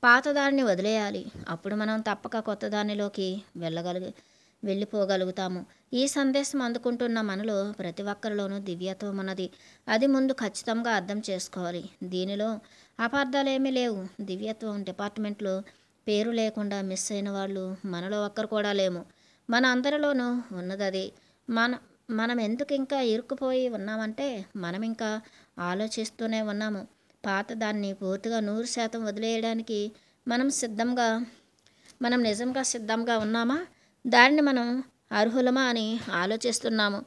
పాతదాన్ని వదిలేయాలి అప్పుడు మనం తప్పక కొత్త దానిలోకి వెళ్ళగలిగి వెళ్ళిపోగలుగుతాము ఈ సందేశం అందుకుంటున్న మనలో ప్రతి ఒక్కరిలోనూ దివ్యత్వం ఉన్నది అది ముందు ఖచ్చితంగా అర్థం చేసుకోవాలి దీనిలో అపార్థాలేమీ లేవు దివ్యత్వం డిపార్ట్మెంట్లో పేరు లేకుండా మిస్ అయిన వాళ్ళు మనలో ఒక్కరు కూడా లేము మన అందరిలోనూ ఉన్నదది మన మనం ఎందుకు ఇంకా ఇరుక్కుపోయి ఉన్నామంటే మనం ఇంకా ఆలోచిస్తూనే ఉన్నాము పాత దాన్ని పూర్తిగా నూరు శాతం వదిలేయడానికి మనం సిద్ధంగా మనం నిజంగా సిద్ధంగా ఉన్నామా దానిని మనం అర్హులమా అని ఆలోచిస్తున్నాము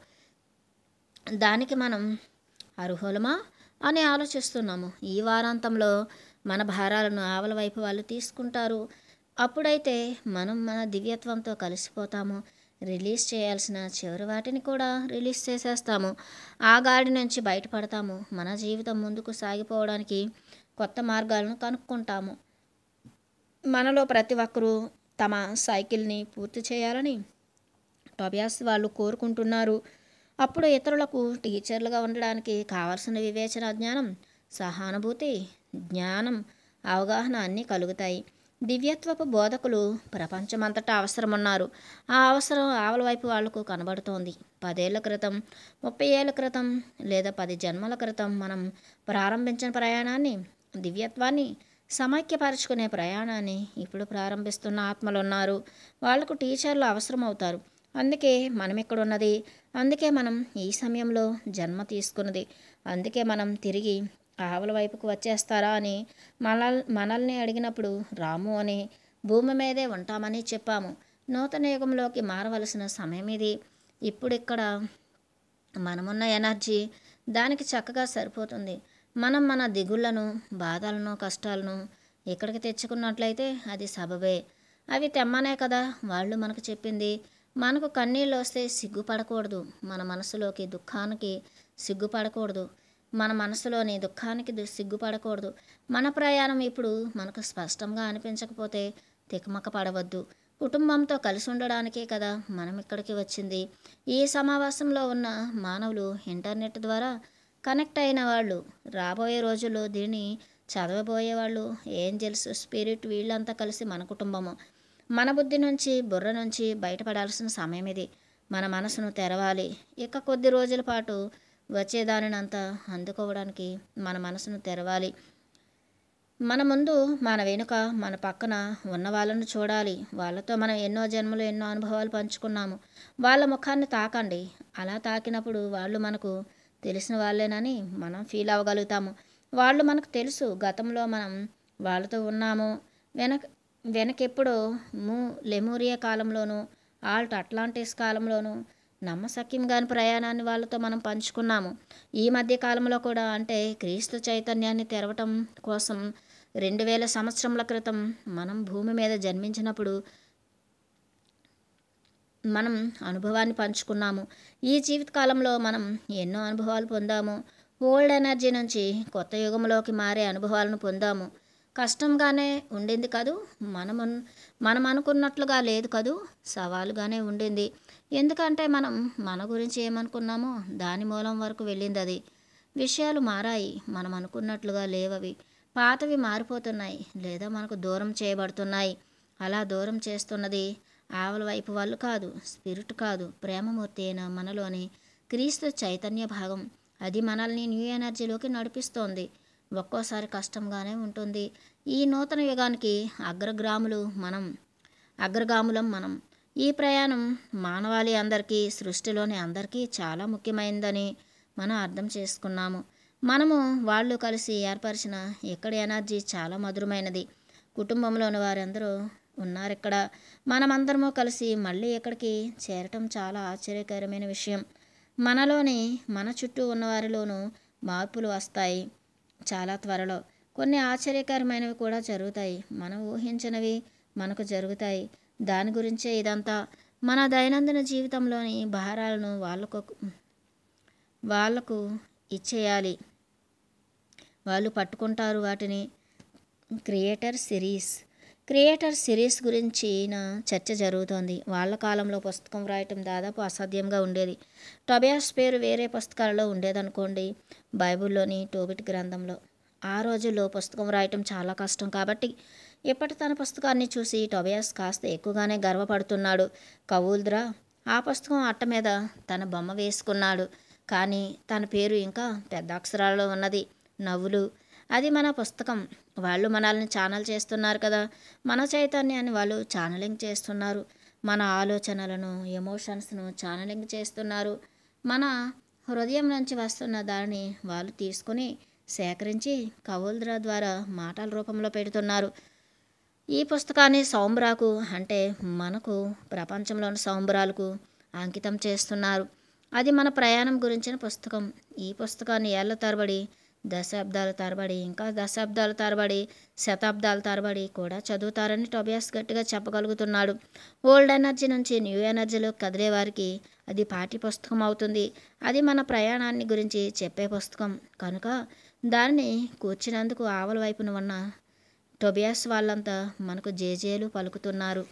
దానికి మనం అర్హులమా అని ఆలోచిస్తున్నాము ఈ వారాంతంలో మన భారాలను ఆవల వైపు వాళ్ళు తీసుకుంటారు అప్పుడైతే మనం మన దివ్యత్వంతో కలిసిపోతాము రిలీజ్ చేయాల్సిన చివరి వాటిని కూడా రిలీజ్ చేసేస్తాము ఆ గాడి నుంచి బయటపడతాము మన జీవితం ముందుకు సాగిపోవడానికి కొత్త మార్గాలను కనుక్కుంటాము మనలో ప్రతి ఒక్కరూ తమ సైకిల్ని పూర్తి చేయాలని టొబియాస్ వాళ్ళు కోరుకుంటున్నారు అప్పుడు ఇతరులకు టీచర్లుగా ఉండడానికి కావాల్సిన వివేచన జ్ఞానం సహానుభూతి జ్ఞానం అవగాహన అన్నీ కలుగుతాయి దివ్యత్వపు బోధకులు ప్రపంచమంతటా అవసరమున్నారు ఆ అవసరం ఆవల వైపు వాళ్లకు కనబడుతోంది పదేళ్ల క్రితం ముప్పై ఏళ్ల క్రితం లేదా పది జన్మల క్రితం మనం ప్రారంభించిన ప్రయాణాన్ని దివ్యత్వాన్ని సమైక్యపరచుకునే ప్రయాణాన్ని ఇప్పుడు ప్రారంభిస్తున్న ఆత్మలు ఉన్నారు వాళ్లకు టీచర్లు అవసరం అవుతారు అందుకే మనం ఇక్కడ ఉన్నది అందుకే మనం ఈ సమయంలో జన్మ తీసుకున్నది అందుకే మనం తిరిగి ఆవుల వైపుకు వచ్చేస్తారా అని మనల్ మనల్ని అడిగినప్పుడు రాము అని భూమి మీదే ఉంటామని చెప్పాము నూతన యుగంలోకి మారవలసిన సమయం ఇది ఇప్పుడు ఇక్కడ మనమున్న ఎనర్జీ దానికి చక్కగా సరిపోతుంది మనం మన దిగుళ్లను బాధలను కష్టాలను ఇక్కడికి తెచ్చుకున్నట్లయితే అది సబబే అవి తెమ్మనే కదా వాళ్ళు మనకు చెప్పింది మనకు కన్నీళ్ళు వస్తే సిగ్గుపడకూడదు మన మనసులోకి దుఃఖానికి సిగ్గుపడకూడదు మన మనసులోని దుఃఖానికి సిగ్గుపడకూడదు మన ప్రయాణం ఇప్పుడు మనకు స్పష్టంగా అనిపించకపోతే తికమక పడవద్దు కుటుంబంతో కలిసి ఉండడానికే కదా మనం ఇక్కడికి వచ్చింది ఈ సమావేశంలో ఉన్న మానవులు ఇంటర్నెట్ ద్వారా కనెక్ట్ అయిన వాళ్ళు రాబోయే రోజుల్లో దీన్ని చదవబోయే వాళ్ళు ఏంజల్స్ స్పిరిట్ వీళ్ళంతా కలిసి మన కుటుంబము మన బుద్ధి నుంచి బుర్ర నుంచి బయటపడాల్సిన సమయం ఇది మన మనసును తెరవాలి ఇక కొద్ది రోజుల పాటు అంతా అందుకోవడానికి మన మనసును తెరవాలి మన ముందు మన వెనుక మన పక్కన ఉన్న వాళ్ళను చూడాలి వాళ్ళతో మనం ఎన్నో జన్మలు ఎన్నో అనుభవాలు పంచుకున్నాము వాళ్ళ ముఖాన్ని తాకండి అలా తాకినప్పుడు వాళ్ళు మనకు తెలిసిన వాళ్ళేనని మనం ఫీల్ అవ్వగలుగుతాము వాళ్ళు మనకు తెలుసు గతంలో మనం వాళ్ళతో ఉన్నాము వెనక వెనకెప్పుడు మూ లెమూరియా కాలంలోనూ ఆల్ట్ అట్లాంటిస్ కాలంలోనూ గాని ప్రయాణాన్ని వాళ్ళతో మనం పంచుకున్నాము ఈ మధ్య కాలంలో కూడా అంటే క్రీస్తు చైతన్యాన్ని తెరవటం కోసం రెండు వేల సంవత్సరముల క్రితం మనం భూమి మీద జన్మించినప్పుడు మనం అనుభవాన్ని పంచుకున్నాము ఈ జీవితకాలంలో మనం ఎన్నో అనుభవాలు పొందాము ఓల్డ్ ఎనర్జీ నుంచి కొత్త యుగంలోకి మారే అనుభవాలను పొందాము కష్టంగానే ఉండింది కదూ మనం మనం అనుకున్నట్లుగా లేదు కదూ సవాలుగానే ఉండింది ఎందుకంటే మనం మన గురించి ఏమనుకున్నామో దాని మూలం వరకు వెళ్ళింది అది విషయాలు మారాయి మనం అనుకున్నట్లుగా లేవవి పాతవి మారిపోతున్నాయి లేదా మనకు దూరం చేయబడుతున్నాయి అలా దూరం చేస్తున్నది ఆవల వైపు వాళ్ళు కాదు స్పిరిట్ కాదు ప్రేమమూర్తి అయిన మనలోని క్రీస్తు చైతన్య భాగం అది మనల్ని న్యూ ఎనర్జీలోకి నడిపిస్తోంది ఒక్కోసారి కష్టంగానే ఉంటుంది ఈ నూతన యుగానికి అగ్రగ్రాములు మనం అగ్రగాములం మనం ఈ ప్రయాణం మానవాళి అందరికీ సృష్టిలోని అందరికీ చాలా ముఖ్యమైనదని మనం అర్థం చేసుకున్నాము మనము వాళ్ళు కలిసి ఏర్పరిచిన ఇక్కడ ఎనర్జీ చాలా మధురమైనది కుటుంబంలోని వారందరూ ఉన్నారు ఇక్కడ మనమందరము కలిసి మళ్ళీ ఇక్కడికి చేరటం చాలా ఆశ్చర్యకరమైన విషయం మనలోని మన చుట్టూ ఉన్నవారిలోనూ మార్పులు వస్తాయి చాలా త్వరలో కొన్ని ఆశ్చర్యకరమైనవి కూడా జరుగుతాయి మనం ఊహించినవి మనకు జరుగుతాయి దాని గురించే ఇదంతా మన దైనందిన జీవితంలోని భారాలను వాళ్ళకు వాళ్లకు ఇచ్చేయాలి వాళ్ళు పట్టుకుంటారు వాటిని క్రియేటర్ సిరీస్ క్రియేటర్ సిరీస్ గురించి నా చర్చ జరుగుతోంది వాళ్ళ కాలంలో పుస్తకం వ్రాయటం దాదాపు అసాధ్యంగా ఉండేది టొబియాస్ పేరు వేరే పుస్తకాలలో ఉండేదనుకోండి బైబిల్లోని టోబిట్ గ్రంథంలో ఆ రోజుల్లో పుస్తకం వ్రాయటం చాలా కష్టం కాబట్టి ఇప్పటి తన పుస్తకాన్ని చూసి టొబయాస్ కాస్త ఎక్కువగానే గర్వపడుతున్నాడు కవూల్ద్రా ఆ పుస్తకం అట్ట మీద తన బొమ్మ వేసుకున్నాడు కానీ తన పేరు ఇంకా పెద్ద అక్షరాలలో ఉన్నది నవ్వులు అది మన పుస్తకం వాళ్ళు మనల్ని ఛానల్ చేస్తున్నారు కదా మన చైతన్యాన్ని వాళ్ళు ఛానలింగ్ చేస్తున్నారు మన ఆలోచనలను ఎమోషన్స్ను ఛానలింగ్ చేస్తున్నారు మన హృదయం నుంచి వస్తున్న దానిని వాళ్ళు తీసుకుని సేకరించి కవుల ద్వారా మాటల రూపంలో పెడుతున్నారు ఈ పుస్తకాన్ని సౌంబ్రాకు అంటే మనకు ప్రపంచంలోని సౌంబరాలకు అంకితం చేస్తున్నారు అది మన ప్రయాణం గురించిన పుస్తకం ఈ పుస్తకాన్ని ఏళ్ళ తరబడి దశాబ్దాల తరబడి ఇంకా దశాబ్దాల తరబడి శతాబ్దాల తరబడి కూడా చదువుతారని టొబియాస్ గట్టిగా చెప్పగలుగుతున్నాడు ఓల్డ్ ఎనర్జీ నుంచి న్యూ ఎనర్జీలో కదిలే వారికి అది పాఠ్య పుస్తకం అవుతుంది అది మన ప్రయాణాన్ని గురించి చెప్పే పుస్తకం కనుక దాన్ని కూర్చినందుకు ఆవల వైపున ఉన్న టొబియాస్ వాళ్ళంతా మనకు జేజేలు పలుకుతున్నారు